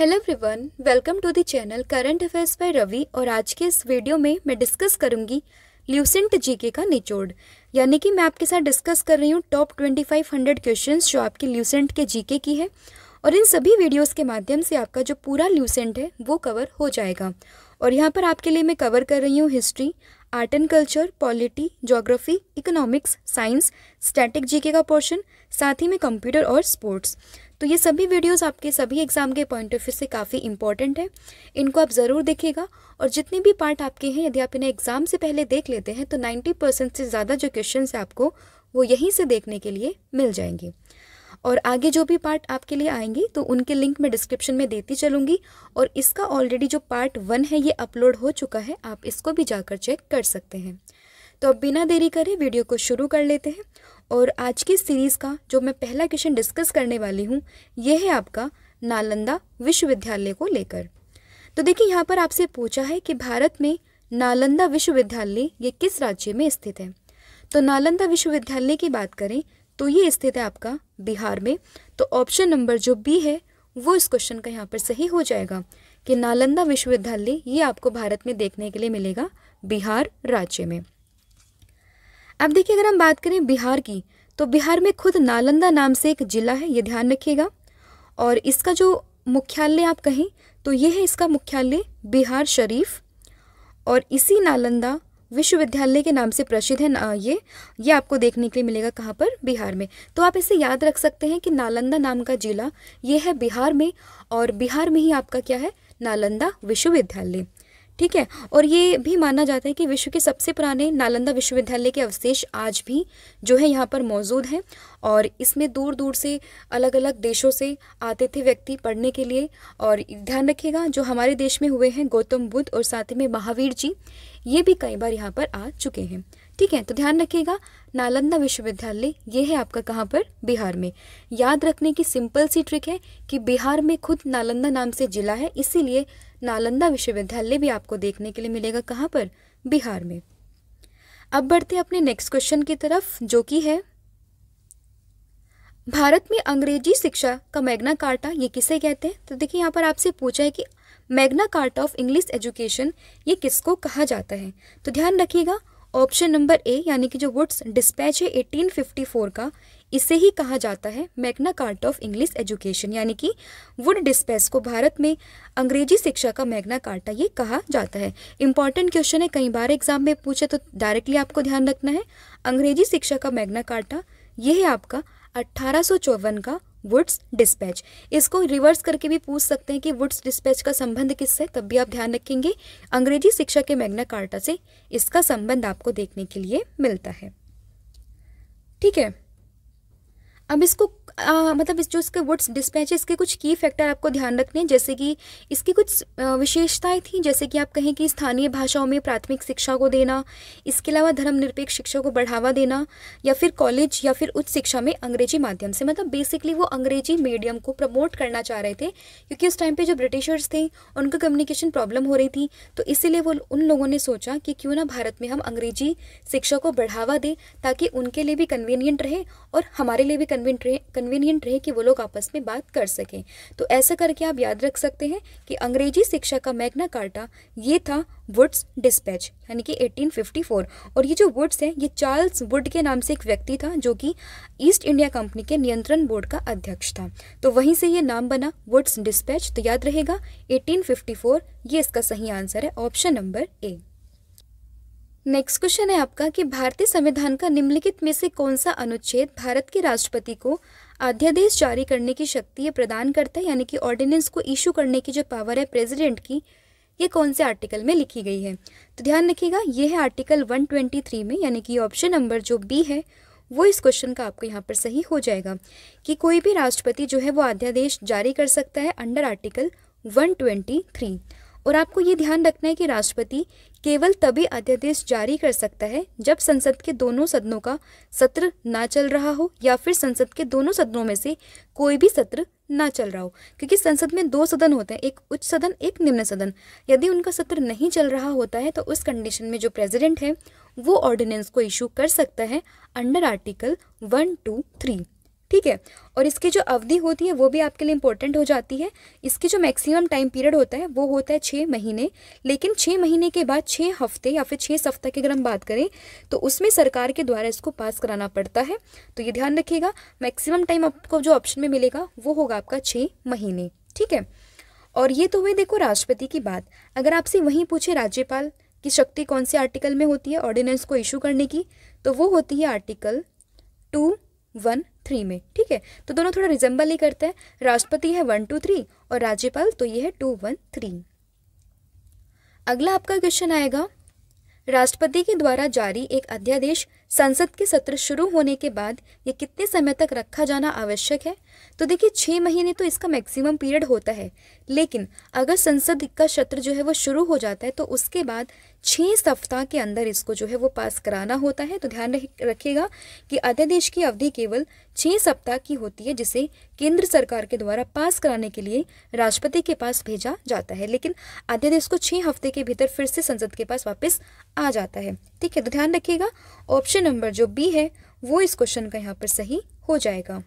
hello everyone welcome to the channel current affairs by Ravi और आज के इस वीडियो में मैं डिस्कस करूंगी ल्यूसेंट जीके का निचोड़ यानी कि मैं आपके साथ डिस्कस कर रही हूँ टॉप 2500 क्वेश्चंस जो आपके ल्यूसेंट के जीके की है और इन सभी वीडियोस के माध्यम से आपका जो पूरा ल्यूसेंट है वो कवर हो जाएगा और यहाँ पर आपके लिए मैं कवर कर रही हूँ history art and culture polity geography economics science static GK का पोर्शन साथ ही में कंप्यूटर और स्पोर्ट्स तो ये सभी वीडियोस आपके सभी एग्ज़ाम के पॉइंट ऑफ व्यू से काफ़ी इंपॉर्टेंट है इनको आप ज़रूर देखिएगा और जितने भी पार्ट आपके हैं यदि आप इन्हें एग्ज़ाम से पहले देख लेते हैं तो नाइन्टी परसेंट से ज़्यादा जो क्वेश्चन है आपको वो यहीं से देखने के लिए मिल जाएंगे और आगे जो भी पार्ट आपके लिए आएंगे तो उनके लिंक मैं डिस्क्रिप्शन में देती चलूँगी और इसका ऑलरेडी जो पार्ट वन है ये अपलोड हो चुका है आप इसको भी जाकर चेक कर सकते हैं तो अब बिना देरी करें वीडियो को शुरू कर लेते हैं और आज की सीरीज़ का जो मैं पहला क्वेश्चन डिस्कस करने वाली हूँ यह है आपका नालंदा विश्वविद्यालय को लेकर तो देखिए यहाँ पर आपसे पूछा है कि भारत में नालंदा विश्वविद्यालय ये किस राज्य में स्थित है तो नालंदा विश्वविद्यालय की बात करें तो ये स्थित है आपका बिहार में तो ऑप्शन नंबर जो बी है वो इस क्वेश्चन का यहाँ पर सही हो जाएगा कि नालंदा विश्वविद्यालय ये आपको भारत में देखने के लिए मिलेगा बिहार राज्य में अब देखिए अगर हम बात करें बिहार की तो बिहार में खुद नालंदा नाम से एक ज़िला है ये ध्यान रखिएगा और इसका जो मुख्यालय आप कहें तो ये है इसका मुख्यालय बिहार शरीफ और इसी नालंदा विश्वविद्यालय के नाम से प्रसिद्ध है ना ये ये आपको देखने के लिए मिलेगा कहाँ पर बिहार में तो आप इसे याद रख सकते हैं कि नालंदा नाम का जिला ये है बिहार में और बिहार में ही आपका क्या है नालंदा विश्वविद्यालय ठीक है और ये भी माना जाता है कि विश्व के सबसे पुराने नालंदा विश्वविद्यालय के अवशेष आज भी जो है यहाँ पर मौजूद हैं और इसमें दूर दूर से अलग अलग देशों से आते थे व्यक्ति पढ़ने के लिए और ध्यान रखिएगा जो हमारे देश में हुए हैं गौतम बुद्ध और साथ में महावीर जी ये भी कई बार यहाँ पर आ चुके हैं ठीक है तो ध्यान रखिएगा नालंदा विश्वविद्यालय ये है आपका कहाँ पर बिहार में याद रखने की सिंपल सी ट्रिक है कि बिहार में खुद नालंदा नाम से जिला है इसीलिए नालंदा विश्वविद्यालय भी आपको देखने के लिए मिलेगा कहाँ पर बिहार में अब बढ़ते हैं अपने नेक्स्ट क्वेश्चन की तरफ जो कि है भारत में अंग्रेजी शिक्षा का मैग्ना कार्टा ये किसे कहते हैं तो देखिए यहाँ पर आपसे पूछा है कि Magna Carta of English education ये किसको कहा जाता है तो ध्यान रखिएगा ऑप्शन नंबर ए यानी कि जो वुड्स डिस्पैच है 1854 का इसे ही कहा जाता है Magna Carta of English education यानी कि वुड डिस्पैच को भारत में अंग्रेजी शिक्षा का मैग्ना कार्टा ये कहा जाता है इंपॉर्टेंट क्वेश्चन है कई बार एग्जाम में पूछे तो डायरेक्टली आपको ध्यान रखना है अंग्रेजी शिक्षा का मैग्ना कार्टा यह है आपका अट्ठारह का वुड्स डिस्पैच इसको रिवर्स करके भी पूछ सकते हैं कि वुड्स डिस्पैच का संबंध किससे तब भी आप ध्यान रखेंगे अंग्रेजी शिक्षा के मैग्ना कार्टा से इसका संबंध आपको देखने के लिए मिलता है ठीक है अब इसको आ, मतलब इस जो इसके वुड्स डिस्पैच इसके कुछ की फैक्टर आपको ध्यान रखने जैसे कि इसकी कुछ विशेषताएं थी जैसे कि आप कहें कि स्थानीय भाषाओं में प्राथमिक शिक्षा को देना इसके अलावा धर्मनिरपेक्ष शिक्षा को बढ़ावा देना या फिर कॉलेज या फिर उच्च शिक्षा में अंग्रेजी माध्यम से मतलब बेसिकली वो अंग्रेजी मीडियम को प्रमोट करना चाह रहे थे क्योंकि उस टाइम पर जो ब्रिटिशर्स थे उनको कम्युनिकेशन प्रॉब्लम हो रही थी तो इसीलिए वो उन लोगों ने सोचा कि क्यों ना भारत में हम अंग्रेजी शिक्षा को बढ़ावा दें ताकि उनके लिए भी कन्वीनियंट रहे और हमारे लिए भी कन्वीनियंट रहे कन्वीनियंट रहे कि वो लोग आपस में बात कर सकें तो ऐसा करके आप याद रख सकते हैं कि अंग्रेजी शिक्षा का मैग्ना कार्टा ये था वुड्स डिस्पैच यानी कि 1854 और ये जो वुड्स है ये चार्ल्स वुड के नाम से एक व्यक्ति था जो कि ईस्ट इंडिया कंपनी के नियंत्रण बोर्ड का अध्यक्ष था तो वहीं से ये नाम बना वुड्स डिस्पैच तो याद रहेगा 1854 ये इसका सही आंसर है option number A next question है आपका कि भारतीय संविधान का निम्नलिखित में से कौन सा अनुच्छेद भारत के राष्ट्रपति को अध्यादेश जारी करने की शक्ति प्रदान करता है यानी कि ऑर्डिनेंस को इशू करने की जो पावर है प्रेसिडेंट की ये कौन से आर्टिकल में लिखी गई है तो ध्यान रखिएगा ये है आर्टिकल 123 में यानी कि ऑप्शन नंबर जो बी है वो इस क्वेश्चन का आपको यहाँ पर सही हो जाएगा कि कोई भी राष्ट्रपति जो है वो अध्यादेश जारी कर सकता है अंडर आर्टिकल वन और आपको ये ध्यान रखना है कि राष्ट्रपति केवल तभी अध्यादेश जारी कर सकता है जब संसद के दोनों सदनों का सत्र ना चल रहा हो या फिर संसद के दोनों सदनों में से कोई भी सत्र ना चल रहा हो क्योंकि संसद में दो सदन होते हैं एक उच्च सदन एक निम्न सदन यदि उनका सत्र नहीं चल रहा होता है तो उस कंडीशन में जो प्रेसिडेंट है वो ऑर्डिनेंस को इशू कर सकता है under article one two three ठीक है और इसकी जो अवधि होती है वो भी आपके लिए इंपॉर्टेंट हो जाती है इसकी जो मैक्सिमम टाइम पीरियड होता है वो होता है छः महीने लेकिन छः महीने के बाद छः हफ्ते या फिर छः सप्ताह की अगर हम बात करें तो उसमें सरकार के द्वारा इसको पास कराना पड़ता है तो ये ध्यान रखिएगा मैक्सिमम टाइम आपको जो ऑप्शन में मिलेगा वो होगा आपका छः महीने ठीक है और ये तो हुई देखो राष्ट्रपति की बात अगर आपसे वहीं पूछे राज्यपाल की शक्ति कौन से आर्टिकल में होती है ऑर्डिनेंस को इशू करने की तो वो होती है आर्टिकल टू वन थ्री में ठीक है तो दोनों थोड़ा रिजेंबल ही करते हैं राष्ट्रपति है वन टू थ्री और राज्यपाल तो ये है टू वन थ्री अगला आपका क्वेश्चन आएगा राष्ट्रपति के द्वारा जारी एक अध्यादेश संसद के सत्र शुरू होने के बाद ये कितने समय तक रखा जाना आवश्यक है तो देखिए छः महीने तो इसका मैक्सिमम पीरियड होता है लेकिन अगर संसद का सत्र जो है वो शुरू हो जाता है तो उसके बाद छः सप्ताह के अंदर इसको जो है वो पास कराना होता है तो ध्यान रखिएगा कि अध्यादेश की अवधि केवल छः सप्ताह की होती है जिसे केंद्र सरकार के द्वारा पास कराने के लिए राष्ट्रपति के पास भेजा जाता है लेकिन अध्यादेश को छः हफ्ते के भीतर फिर से संसद के पास वापस आ जाता है ठीक है तो ध्यान रखिएगा ऑप्शन ऑप्शन नंबर जो बी है वो इस क्वेश्चन का यहाँ पर सही हो जाएगा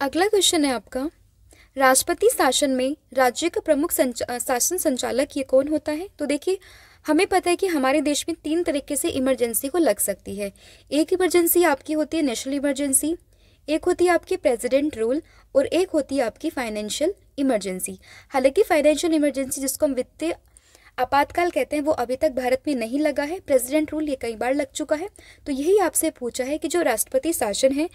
अगला क्वेश्चन है आपका राष्ट्रपति शासन में राज्य का प्रमुख संचा, शासन संचालक ये कौन होता है तो देखिए हमें पता है कि हमारे देश में तीन तरीके से इमरजेंसी को लग सकती है एक इमरजेंसी आपकी होती है नेशनल इमरजेंसी एक होती है आपकी प्रेसिडेंट रूल और एक होती है आपकी फाइनेंशियल इमरजेंसी हालांकि फाइनेंशियल इमरजेंसी जिसको हम वित्तीय आपातकाल कहते हैं वो अभी तक भारत में नहीं लगा है प्रेसिडेंट रूल ये कई बार लग चुका है तो यही आपसे पूछा है कि जो राष्ट्रपति शासन है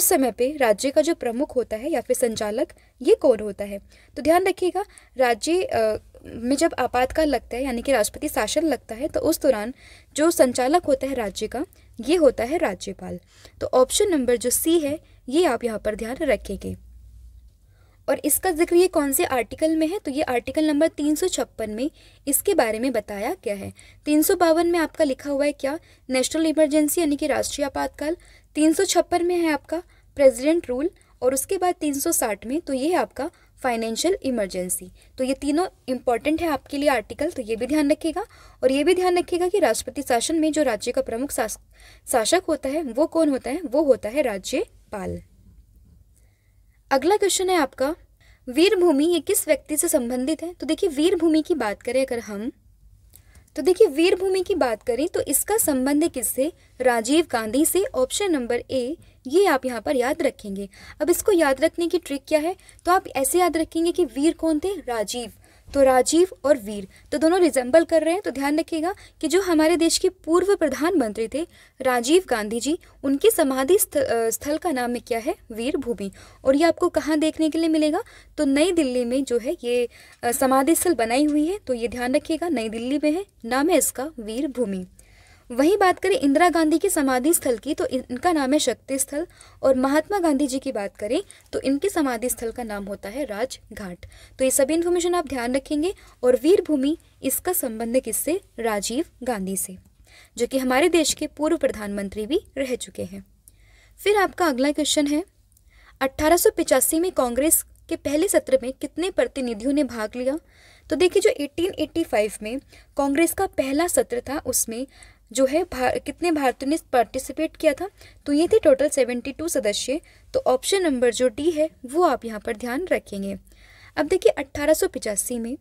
उस समय पे राज्य का जो प्रमुख होता है या फिर संचालक ये कौन होता है तो ध्यान रखिएगा राज्य में जब आपातकाल लगता है यानी कि राष्ट्रपति शासन लगता है तो उस दौरान जो संचालक होता है राज्य का ये होता है राज्यपाल तो ऑप्शन नंबर जो सी है ये आप यहाँ पर ध्यान रखेंगे और इसका जिक्र ये कौन से आर्टिकल में है तो ये आर्टिकल नंबर तीन में इसके बारे में बताया गया है तीन में आपका लिखा हुआ है क्या नेशनल इमरजेंसी यानी कि राष्ट्रीय आपातकाल तीन में है आपका प्रेजिडेंट रूल और उसके बाद 360 में तो ये है आपका फाइनेंशियल इमरजेंसी तो ये तीनों इम्पॉर्टेंट है आपके लिए आर्टिकल तो ये भी ध्यान रखिएगा और ये भी ध्यान रखिएगा कि राष्ट्रपति शासन में जो राज्य का प्रमुख शासक होता है वो कौन होता है वो होता है राज्यपाल अगला क्वेश्चन है आपका वीरभूमि ये किस व्यक्ति से संबंधित है तो देखिए वीरभूमि की बात करें अगर हम तो देखिए वीरभूमि की बात करें तो इसका संबंध है किससे राजीव गांधी से ऑप्शन नंबर ए ये आप यहाँ पर याद रखेंगे अब इसको याद रखने की ट्रिक क्या है तो आप ऐसे याद रखेंगे कि वीर कौन थे राजीव तो राजीव और वीर तो दोनों रिजेंबल कर रहे हैं तो ध्यान रखिएगा कि जो हमारे देश के पूर्व प्रधानमंत्री थे राजीव गांधी जी उनकी समाधि स्थल का नाम क्या है वीर भूमि और ये आपको कहाँ देखने के लिए मिलेगा तो नई दिल्ली में जो है ये समाधि स्थल बनाई हुई है तो ये ध्यान रखिएगा नई दिल्ली में है नाम है इसका वीर भूमि वही बात करें इंदिरा गांधी की समाधि स्थल की तो इनका नाम है शक्ति स्थल और महात्मा गांधी जी की बात करें तो इनके समाधि स्थल का नाम होता है राजघाट तो ये सभी इन्फॉर्मेशन आप ध्यान रखेंगे और वीरभूमि इसका संबंध किससे राजीव गांधी से जो कि हमारे देश के पूर्व प्रधानमंत्री भी रह चुके हैं फिर आपका अगला क्वेश्चन है अट्ठारह में कांग्रेस के पहले सत्र में कितने प्रतिनिधियों ने भाग लिया तो देखिए जो 1885 में कांग्रेस का पहला सत्र था उसमें जो है भार, कितने भारतीयों ने पार्टिसिपेट किया था तो ये थे टोटल सेवेंटी टू सदस्य तो ऑप्शन नंबर जो डी है वो आप यहाँ पर ध्यान रखेंगे अब देखिए अट्ठारह में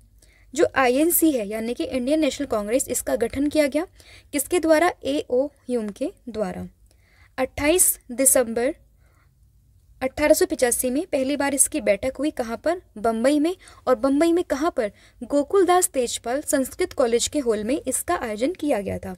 जो आईएनसी है यानी कि इंडियन नेशनल कांग्रेस इसका गठन किया गया किसके द्वारा ए ओ ह्यूम के द्वारा 28 दिसंबर 1885 में पहली बार इसकी बैठक हुई कहाँ पर बम्बई में और बम्बई में कहाँ पर गोकुलदास तेजपाल संस्कृत कॉलेज के हॉल में इसका आयोजन किया गया था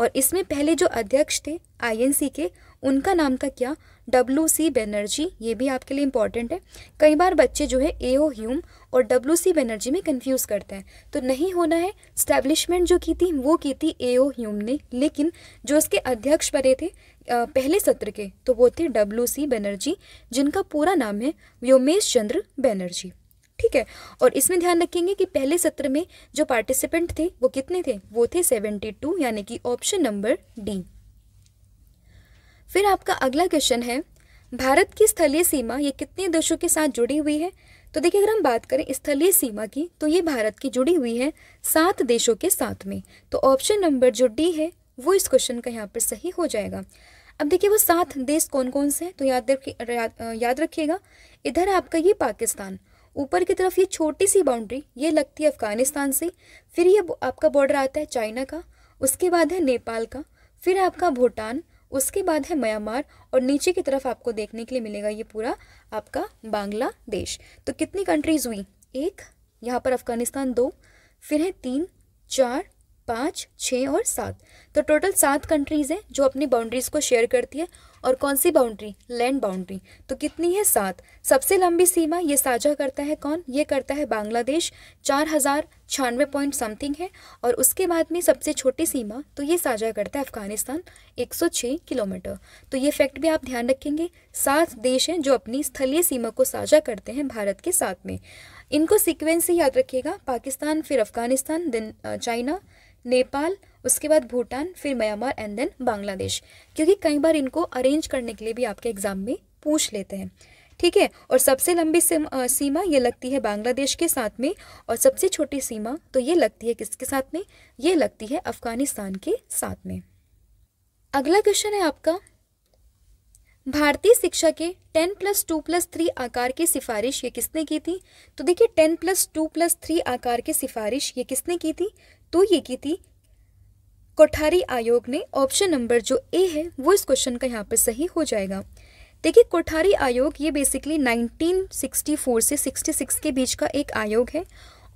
और इसमें पहले जो अध्यक्ष थे आईएनसी के उनका नाम था क्या डब्ल्यू सी बनर्जी ये भी आपके लिए इम्पोर्टेंट है कई बार बच्चे जो है ए ओ ह्यूम और डब्ल्यू सी बनर्जी में कन्फ्यूज़ करते हैं तो नहीं होना है स्टैब्लिशमेंट जो की थी वो की थी ए ओ ह्यूम ने लेकिन जो उसके अध्यक्ष बने थे पहले सत्र के तो वो थे डब्ल्यू सी बनर्जी जिनका पूरा नाम है व्योमेश चंद्र बनर्जी ठीक है और इसमें ध्यान रखेंगे कि पहले सत्र में जो पार्टिसिपेंट थे वो कितने थे वो थे सेवेंटी टू यानी कि ऑप्शन नंबर डी फिर आपका अगला क्वेश्चन है भारत की स्थलीय सीमा ये कितने देशों के साथ जुड़ी हुई है तो देखिए अगर हम बात करें स्थलीय सीमा की तो ये भारत की जुड़ी हुई है सात देशों के साथ में तो ऑप्शन नंबर जो डी है वो इस क्वेश्चन का यहाँ पर सही हो जाएगा अब देखिए वो सात देश कौन कौन से हैं तो याद रखिए याद रखिएगा इधर आपका ये पाकिस्तान ऊपर की तरफ ये छोटी सी बाउंड्री ये लगती है अफगानिस्तान से फिर ये आपका बॉर्डर आता है चाइना का उसके बाद है नेपाल का फिर आपका भूटान उसके बाद है म्यांमार और नीचे की तरफ आपको देखने के लिए मिलेगा ये पूरा आपका बांग्लादेश तो कितनी कंट्रीज़ हुई एक यहाँ पर अफगानिस्तान दो फिर है तीन चार पाँच छः और सात तो टोटल सात कंट्रीज़ हैं जो अपनी बाउंड्रीज़ को शेयर करती है और कौन सी बाउंड्री लैंड बाउंड्री तो कितनी है सात सबसे लंबी सीमा ये साझा करता है कौन ये करता है बांग्लादेश चार हज़ार छियानवे पॉइंट समथिंग है और उसके बाद में सबसे छोटी सीमा तो ये साझा करता है अफगानिस्तान एक सौ छः किलोमीटर तो ये फैक्ट भी आप ध्यान रखेंगे सात देश हैं जो अपनी स्थलीय सीमा को साझा करते हैं भारत के साथ में इनको सिक्वेंस से याद रखिएगा पाकिस्तान फिर अफगानिस्तान देन चाइना नेपाल उसके बाद भूटान फिर म्यांमार एंड देन बांग्लादेश क्योंकि कई बार इनको अरेंज करने के लिए भी आपके एग्जाम में पूछ लेते हैं ठीक है और सबसे लंबी सीमा ये लगती है बांग्लादेश के साथ में और सबसे छोटी सीमा तो ये लगती है किसके साथ में ये लगती है अफगानिस्तान के साथ में अगला क्वेश्चन है आपका भारतीय शिक्षा के ten plus two plus three आकार की सिफारिश ये किसने की थी तो देखिए ten plus two plus three आकार की सिफारिश ये किसने की थी तो ये की थी कोठारी आयोग ने ऑप्शन नंबर जो ए है वो इस क्वेश्चन का यहाँ पर सही हो जाएगा देखिए कोठारी आयोग ये बेसिकली 1964 से 66 के बीच का एक आयोग है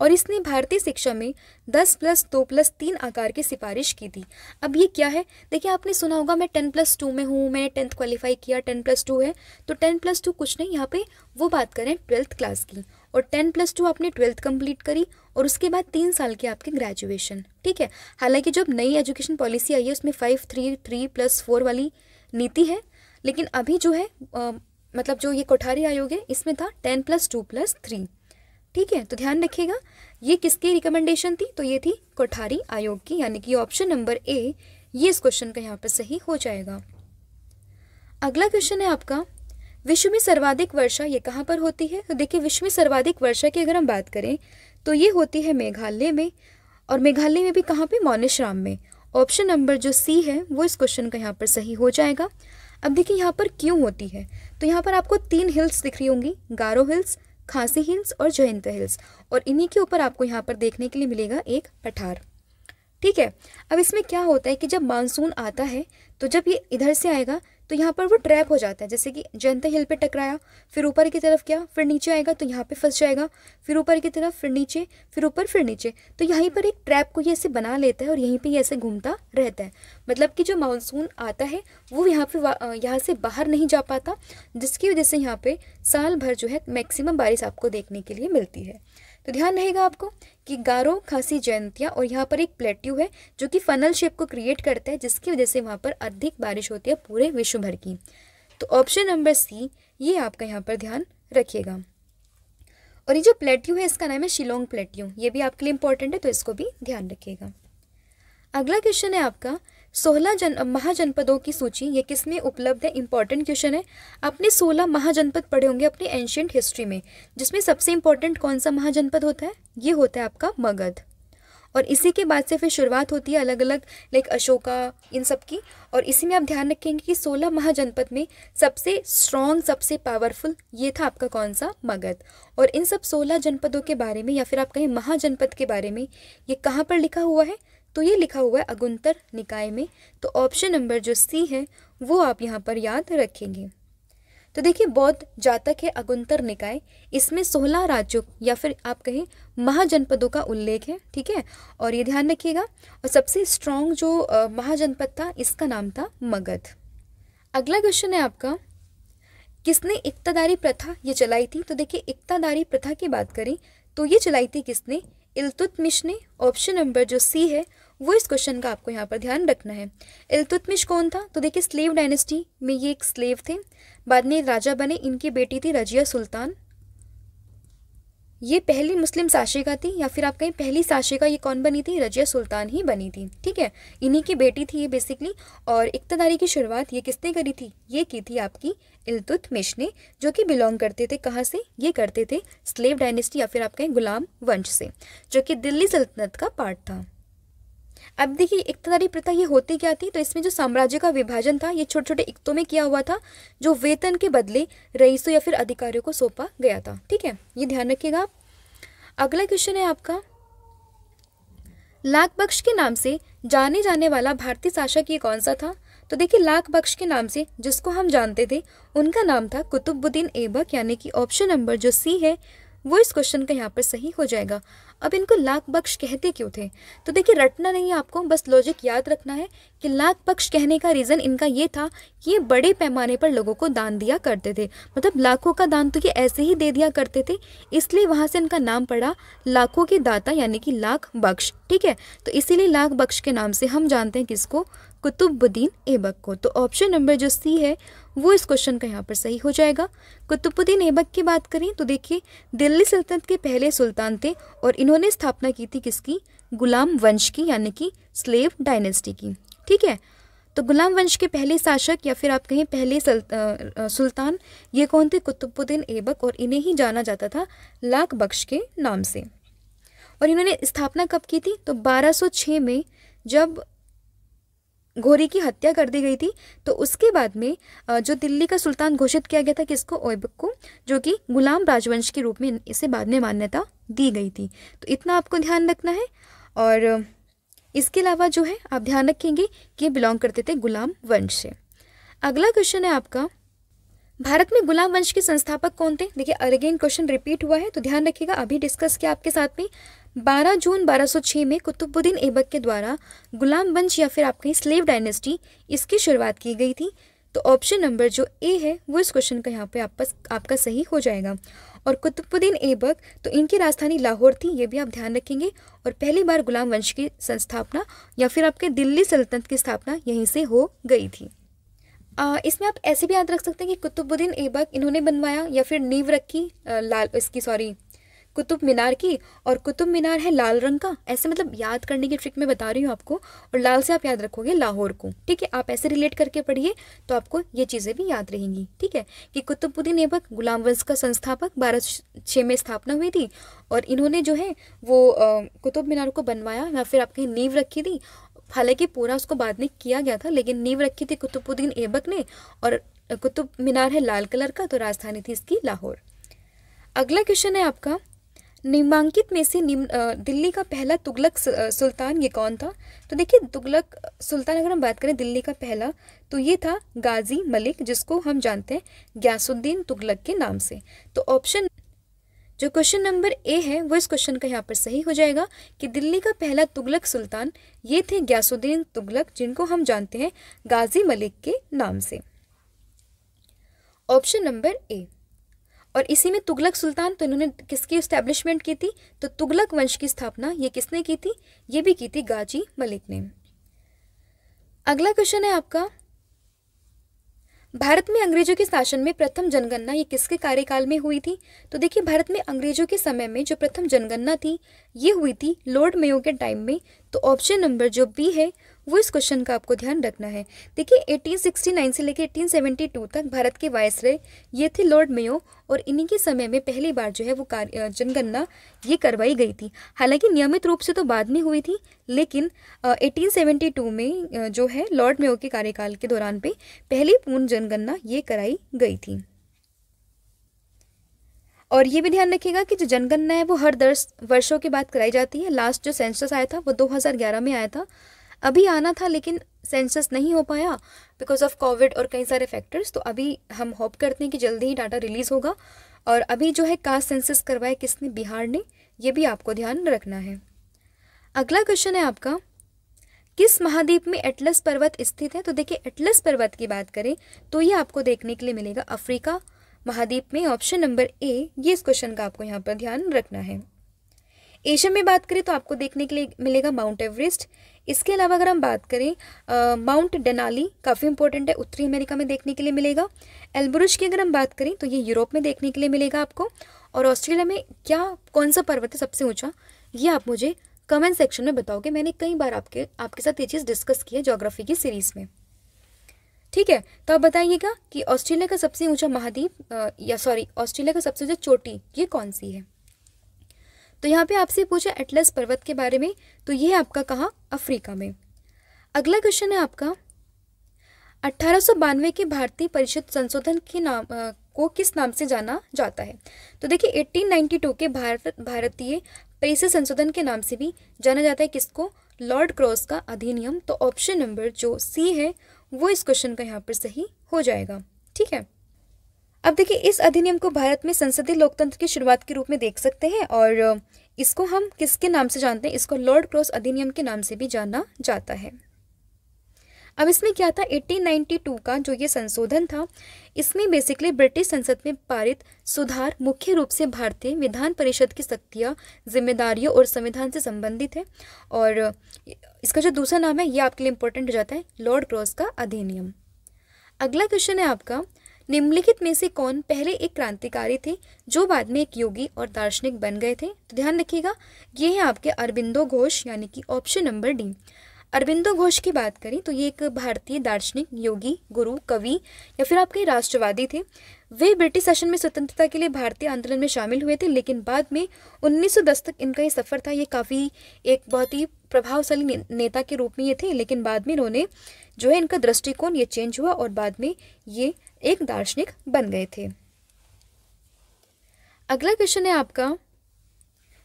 और इसने भारतीय शिक्षा में 10 प्लस दो प्लस तीन आकार की सिफारिश की थी अब ये क्या है देखिए आपने सुना होगा मैं 10 प्लस टू में हूँ मैंने टेंथ क्वालिफाई किया 10 प्लस टू है तो 10 प्लस टू कुछ नहीं यहाँ पे वो बात करें ट्वेल्थ क्लास की और 10 प्लस टू आपने ट्वेल्थ कंप्लीट करी और उसके बाद तीन साल की आपकी ग्रेजुएशन ठीक है हालांकि जब नई एजुकेशन पॉलिसी आई है उसमें five three three plus four वाली नीति है लेकिन अभी जो है आ, मतलब जो ये कोठारी आयोग है इसमें था ten plus two plus three ठीक है तो ध्यान रखिएगा ये किसकी रिकमेंडेशन थी तो ये थी कोठारी आयोग की यानी कि ऑप्शन नंबर ए ये इस क्वेश्चन का यहाँ पर सही हो जाएगा अगला क्वेश्चन है आपका विश्व में सर्वाधिक वर्षा ये कहाँ पर होती है तो देखिए विश्व में सर्वाधिक वर्षा की अगर हम बात करें तो ये होती है मेघालय में और मेघालय में भी कहाँ पे मौनेश्राम में ऑप्शन नंबर जो सी है वो इस क्वेश्चन का यहाँ पर सही हो जाएगा अब देखिए यहाँ पर क्यों होती है तो यहाँ पर आपको तीन हिल्स दिख रही होंगी गारो हिल्स खांसी हिल्स और जयंत हिल्स और इन्हीं के ऊपर आपको यहाँ पर देखने के लिए मिलेगा एक पठार ठीक है अब इसमें क्या होता है कि जब मानसून आता है तो जब ये इधर से आएगा तो यहाँ पर वो ट्रैप हो जाता है जैसे कि जयंता हिल पे टकराया फिर ऊपर की तरफ क्या फिर नीचे आएगा तो यहाँ पे फंस जाएगा फिर ऊपर की तरफ फिर नीचे फिर ऊपर फिर नीचे तो यहीं पर एक ट्रैप को ये ऐसे बना लेता है और यहीं पे ये ऐसे घूमता रहता है मतलब कि जो मानसून आता है वो यहाँ पर यहाँ से बाहर नहीं जा पाता जिसकी वजह से यहाँ पर साल भर जो है मैक्सिमम बारिश आपको देखने के लिए मिलती है तो ध्यान रहेगा आपको कि गारो खासी जयंतिया और यहाँ पर एक प्लेट्यू है जो कि फनल शेप को क्रिएट करता है जिसकी वजह से वहाँ पर अधिक बारिश होती है पूरे विश्व भर की तो ऑप्शन नंबर सी ये आपका यहाँ पर ध्यान रखिएगा और ये जो प्लेट्यू है इसका नाम है शिलोंग प्लेट्यू ये भी आपके लिए इंपॉर्टेंट है तो इसको भी ध्यान रखिएगा अगला क्वेश्चन है आपका सोलह जन महाजनपदों की सूची ये किस में उपलब्ध है इंपॉर्टेंट क्वेश्चन है आपने सोलह महाजनपद पढ़े होंगे अपनी एंशियंट हिस्ट्री में जिसमें सबसे इंपॉर्टेंट कौन सा महाजनपद होता है ये होता है आपका मगध और इसी के बाद से फिर शुरुआत होती है अलग अलग लाइक अशोका इन सब की और इसी में आप ध्यान रखेंगे कि सोलह महाजनपद में सबसे स्ट्रॉन्ग सबसे पावरफुल ये था आपका कौन सा मगध और इन सब सोलह जनपदों के बारे में या फिर आप कहें महाजनपद के बारे में ये कहाँ पर लिखा हुआ है तो ये लिखा हुआ है अगुंतर निकाय में तो ऑप्शन नंबर जो सी है वो आप यहाँ पर याद रखेंगे तो देखिए बौद्ध जातक है अगुंतर निकाय इसमें सोलह राज्यों या फिर आप कहें महाजनपदों का उल्लेख है ठीक है और ये ध्यान रखिएगा और सबसे स्ट्रॉन्ग जो महाजनपद था इसका नाम था मगध अगला क्वेश्चन है आपका किसने इकतदारी प्रथा ये चलाई थी तो देखिए इकतदारी प्रथा की बात करें तो ये चलाई थी किसने इलतुतमिश ने ऑप्शन नंबर जो सी है वो इस क्वेश्चन का आपको यहाँ पर ध्यान रखना है इलतुतमिश कौन था तो देखिए स्लेव डायनेस्टी में ये एक स्लेव थे बाद में राजा बने इनकी बेटी थी रजिया सुल्तान ये पहली मुस्लिम साशिका थी या फिर आप कहीं पहली साशिका ये कौन बनी थी रजिया सुल्तान ही बनी थी ठीक है इन्हीं की बेटी थी ये बेसिकली और इकतदारी की शुरुआत ये किसने करी थी ये की थी आपकी इलतुतमिश ने जो कि बिलोंग करते थे कहाँ से ये करते थे स्लेव डायनेस्टी या फिर आप कहें गुलाम वंश से जो कि दिल्ली सल्तनत का पार्ट था अब देखिए इकतदारी प्रथा ये होती क्या थी तो इसमें जो साम्राज्य का विभाजन था ये छोटे छोटे इकतों में किया हुआ था जो वेतन के बदले रईसों या फिर अधिकारियों को सौंपा गया था ठीक है ये ध्यान रखिएगा आप अगला क्वेश्चन है आपका लाख बख्श के नाम से जाने जाने वाला भारतीय शासक ये कौन सा था तो देखिए लाख बख्श के नाम से जिसको हम जानते थे उनका नाम था कुतुबुद्दीन एबक यानी कि ऑप्शन नंबर जो सी है वो इस क्वेश्चन का यहाँ पर सही हो जाएगा अब इनको लाख बख्श कहते क्यों थे तो देखिए रटना नहीं है आपको बस लॉजिक याद रखना है कि लाख बख्श कहने का रीज़न इनका ये था कि ये बड़े पैमाने पर लोगों को दान दिया करते थे मतलब लाखों का दान तो ये ऐसे ही दे दिया करते थे इसलिए वहाँ से इनका नाम पड़ा लाखों के दाता यानी कि लाख बख्श ठीक है तो इसीलिए लाख बख्श के नाम से हम जानते हैं किसको कुतुबुद्दीन एबक को तो ऑप्शन नंबर जो सी है वो इस क्वेश्चन का यहाँ पर सही हो जाएगा कुतुबुद्दीन ऐबक की बात करें तो देखिए दिल्ली सल्तनत के पहले सुल्तान थे और इन्होंने स्थापना की थी किसकी गुलाम वंश की यानी कि स्लेव डायनेस्टी की ठीक है तो गुलाम वंश के पहले शासक या फिर आप कहें पहले सुल्तान ये कौन थे कुतुबुद्दीन ऐबक और इन्हें ही जाना जाता था लाख बख्श के नाम से और इन्होंने स्थापना कब की थी तो 1206 में जब घोरी की हत्या कर दी गई थी तो उसके बाद में जो दिल्ली का सुल्तान घोषित किया गया था किसको ओबक को जो कि गुलाम राजवंश के रूप में इसे बाद में मान्यता दी गई थी तो इतना आपको ध्यान रखना है और इसके अलावा जो है आप ध्यान रखेंगे कि ये बिलोंग करते थे गुलाम वंश से अगला क्वेश्चन है आपका भारत में गुलाम वंश के संस्थापक कौन थे देखिए अगेन क्वेश्चन रिपीट हुआ है तो ध्यान रखिएगा अभी डिस्कस किया आपके साथ में 12 जून 1206 में कुतुबुद्दीन ऐबक के द्वारा गुलाम वंश या फिर आप कहीं स्लेव डायनेस्टी इसकी शुरुआत की गई थी तो ऑप्शन नंबर जो ए है वो इस क्वेश्चन का यहाँ पे आप आपका सही हो जाएगा और कुतुबुद्दीन ऐबक तो इनकी राजधानी लाहौर थी ये भी आप ध्यान रखेंगे और पहली बार गुलाम वंश की संस्थापना या फिर आपके दिल्ली सल्तनत की स्थापना यहीं से हो गई थी आ, इसमें आप ऐसे भी याद रख सकते हैं कि कुतुबुद्दीन ऐबक इन्होंने बनवाया या फिर नींव रखी लाल इसकी सॉरी कुतुब मीनार की और कुतुब मीनार है लाल रंग का ऐसे मतलब याद करने की ट्रिक मैं बता रही हूँ आपको और लाल से आप याद रखोगे लाहौर को ठीक है आप ऐसे रिलेट करके पढ़िए तो आपको ये चीज़ें भी याद रहेंगी ठीक है कि कुतुबुद्दीन ऐबक गुलाम वंश का संस्थापक बारह छः में स्थापना हुई थी और इन्होंने जो है वो कुतुब मीनार को बनवाया या फिर आपकी नींव रखी थी हालांकि पूरा उसको बाद में किया गया था लेकिन नींव रखी थी कुतुबुद्दीन ऐबक ने और कुतुब मीनार है लाल कलर का तो राजधानी थी इसकी लाहौर अगला क्वेश्चन है आपका निम्नांकित में से निम, दिल्ली का पहला तुगलक सुल्तान ये कौन था तो देखिए तुगलक सुल्तान अगर हम बात करें दिल्ली का पहला तो ये था गाजी मलिक जिसको हम जानते हैं ग्यासुद्दीन तुगलक के नाम से तो ऑप्शन जो क्वेश्चन नंबर ए है वो इस क्वेश्चन का यहाँ पर सही हो जाएगा कि दिल्ली का पहला तुगलक सुल्तान ये थे ग्यासुद्दीन तुगलक जिनको हम जानते हैं गाजी मलिक के नाम से ऑप्शन नंबर ए और इसी में तुगलक सुल्तान तो इन्होंने किसकी इस्टेब्लिशमेंट की थी तो तुगलक वंश की स्थापना ये किसने की थी ये भी की थी गाजी मलिक ने अगला क्वेश्चन है आपका भारत में अंग्रेजों के शासन में प्रथम जनगणना ये किसके कार्यकाल में हुई थी तो देखिए भारत में अंग्रेजों के समय में जो प्रथम जनगणना थी ये हुई थी लॉर्ड मेयो के टाइम में तो ऑप्शन नंबर जो बी है वो इस क्वेश्चन का आपको ध्यान रखना है देखिए 1869 से लेकर 1872 तक भारत के रहे ये थे लॉर्ड मेयो और इन्हीं के समय में पहली बार जो है वो कार्य जनगणना ये करवाई गई थी हालांकि नियमित रूप से तो बाद में हुई थी लेकिन एटीन सेवेंटी टू में जो है लॉर्ड मेयो के कार्यकाल के दौरान पे पहली पूर्ण जनगणना ये कराई गई थी और ये भी ध्यान रखिएगा कि जो जनगणना है वो हर दस वर्षों के बाद कराई जाती है लास्ट जो सेंसस आया था वो ग्यारह में आया था अभी आना था लेकिन सेंसस नहीं हो पाया बिकॉज ऑफ कोविड और कई सारे फैक्टर्स तो अभी हम होप करते हैं कि जल्दी ही डाटा रिलीज़ होगा और अभी जो है कास्ट सेंसस करवाया किसने बिहार ने ये भी आपको ध्यान रखना है अगला क्वेश्चन है आपका किस महाद्वीप में एटलस पर्वत स्थित है तो देखिए एटलस पर्वत की बात करें तो ये आपको देखने के लिए मिलेगा अफ्रीका महाद्वीप में ऑप्शन नंबर ए ये इस क्वेश्चन का आपको यहाँ पर ध्यान रखना है एशिया में बात करें तो आपको देखने के लिए मिलेगा माउंट एवरेस्ट इसके अलावा अगर हम बात करें माउंट डेनाली काफ़ी इंपॉर्टेंट है उत्तरी अमेरिका में देखने के लिए मिलेगा एल्बुरुज की अगर हम बात करें तो ये यूरोप में देखने के लिए मिलेगा आपको और ऑस्ट्रेलिया में क्या कौन सा पर्वत है सबसे ऊँचा ये आप मुझे कमेंट सेक्शन में बताओगे मैंने कई बार आपके आपके साथ ये चीज़ डिस्कस की है जोग्राफी की सीरीज़ में ठीक है तो आप बताइएगा कि ऑस्ट्रेलिया का सबसे ऊंचा महाद्वीप या सॉरी ऑस्ट्रेलिया का सबसे ऊंचा चोटी ये कौन सी है तो यहाँ पे आपसे पूछा एटलस पर्वत के बारे में तो ये आपका कहा अफ्रीका में अगला क्वेश्चन है आपका अट्ठारह के भारतीय परिषद संशोधन के नाम आ, को किस नाम से जाना जाता है तो देखिए 1892 के भारत भारतीय परिषद संशोधन के नाम से भी जाना जाता है किसको लॉर्ड क्रॉस का अधिनियम तो ऑप्शन नंबर जो सी है वो इस क्वेश्चन का यहाँ पर सही हो जाएगा ठीक है अब देखिए इस अधिनियम को भारत में संसदीय लोकतंत्र की शुरुआत के रूप में देख सकते हैं और इसको हम किसके नाम से जानते हैं इसको लॉर्ड क्रॉस अधिनियम के नाम से भी जाना जाता है अब इसमें क्या था 1892 का जो ये संशोधन था इसमें बेसिकली ब्रिटिश संसद में पारित सुधार मुख्य रूप से भारतीय विधान परिषद की शक्तियाँ जिम्मेदारियों और संविधान से संबंधित है और इसका जो दूसरा नाम है ये आपके लिए इम्पोर्टेंट हो जाता है लॉर्ड क्रॉस का अधिनियम अगला क्वेश्चन है आपका निम्नलिखित में से कौन पहले एक क्रांतिकारी थे जो बाद में एक योगी और दार्शनिक बन गए थे तो ध्यान रखिएगा ये है आपके अरबिंदो घोष यानी कि option number D Aurobindo Ghosh की बात करें तो ये एक भारतीय दार्शनिक योगी गुरु कवि या फिर आपके राष्ट्रवादी थे वे ब्रिटिश शासन में स्वतंत्रता के लिए भारतीय आंदोलन में शामिल हुए थे लेकिन बाद में 1910 तक इनका ये सफ़र था ये काफ़ी एक बहुत ही प्रभावशाली नेता के रूप में ये थे लेकिन बाद में इन्होंने जो है इनका दृष्टिकोण ये चेंज हुआ और बाद में ये एक दार्शनिक बन गए थे अगला क्वेश्चन है आपका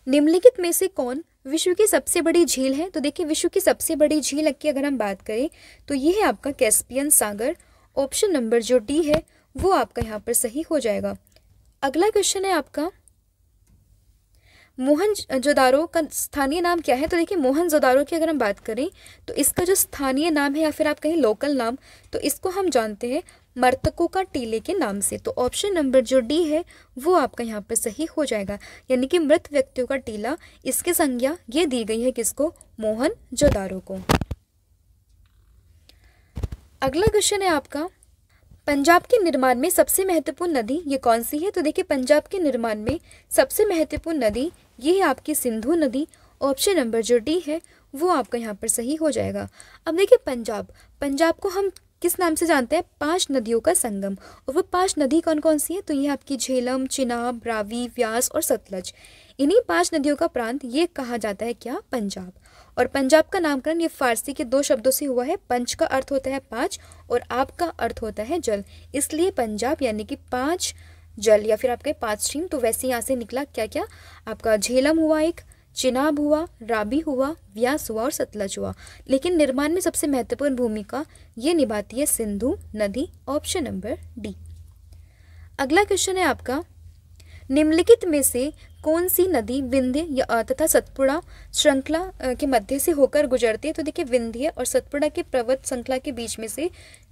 निम्नलिखित में से कौन विश्व की सबसे बड़ी झील है तो देखिए विश्व की सबसे बड़ी झील की अगर हम बात करें तो ये है आपका कैस्पियन सागर ऑप्शन नंबर जो डी है वो आपका यहाँ पर सही हो जाएगा अगला क्वेश्चन है आपका मोहन जोदारो का स्थानीय नाम क्या है तो देखिए मोहन जोदारो की अगर हम बात करें तो इसका जो स्थानीय नाम है या फिर आप कहें लोकल नाम तो इसको हम जानते हैं मर्तकों का टीले के नाम से तो ऑप्शन नंबर जो डी है वो आपका यहाँ पर सही हो जाएगा यानी कि मृत व्यक्तियों का टीला इसकी संज्ञा ये दी गई है किसको मोहन जोदारो को अगला क्वेश्चन है आपका पंजाब के निर्माण में सबसे महत्वपूर्ण नदी ये कौन सी है तो देखिए पंजाब के निर्माण में सबसे महत्वपूर्ण नदी ये है आपकी सिंधु नदी ऑप्शन नंबर जो डी है वो आपका यहाँ पर सही हो जाएगा अब देखिए पंजाब पंजाब को हम किस नाम से जानते हैं पांच नदियों का संगम और वो पांच नदी कौन कौन सी है तो ये आपकी झेलम चिनाब रावी व्यास और सतलज इन्हीं पांच नदियों का प्रांत ये कहा जाता है क्या पंजाब और पंजाब का नामकरण ये फारसी के दो शब्दों से हुआ है पंच का अर्थ होता है पांच और आप का अर्थ होता है जल इसलिए पंजाब यानी कि पांच जल या फिर आपके पांच स्ट्रीम तो वैसे यहाँ से निकला क्या क्या आपका झेलम हुआ एक चिनाब हुआ राबी हुआ व्यास हुआ और सतलज हुआ लेकिन निर्माण में सबसे महत्वपूर्ण भूमिका ये निभाती है सिंधु नदी ऑप्शन नंबर डी अगला क्वेश्चन है आपका निम्नलिखित में से कौन सी नदी विंध्य या तथा सतपुड़ा श्रृंखला के मध्य से होकर गुजरती है तो देखिए विंध्य और सतपुड़ा के पर्वत श्रृंखला के बीच में से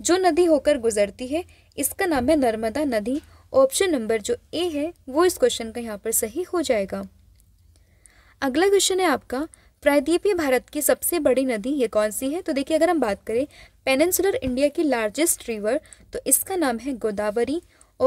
जो नदी होकर गुजरती है इसका नाम है नर्मदा नदी ऑप्शन नंबर जो ए है वो इस क्वेश्चन का यहाँ पर सही हो जाएगा अगला क्वेश्चन है आपका प्रायद्वीपीय भारत की सबसे बड़ी नदी ये कौन सी है तो देखिए अगर हम बात करें पेनेंसुलर इंडिया की लार्जेस्ट रिवर तो इसका नाम है गोदावरी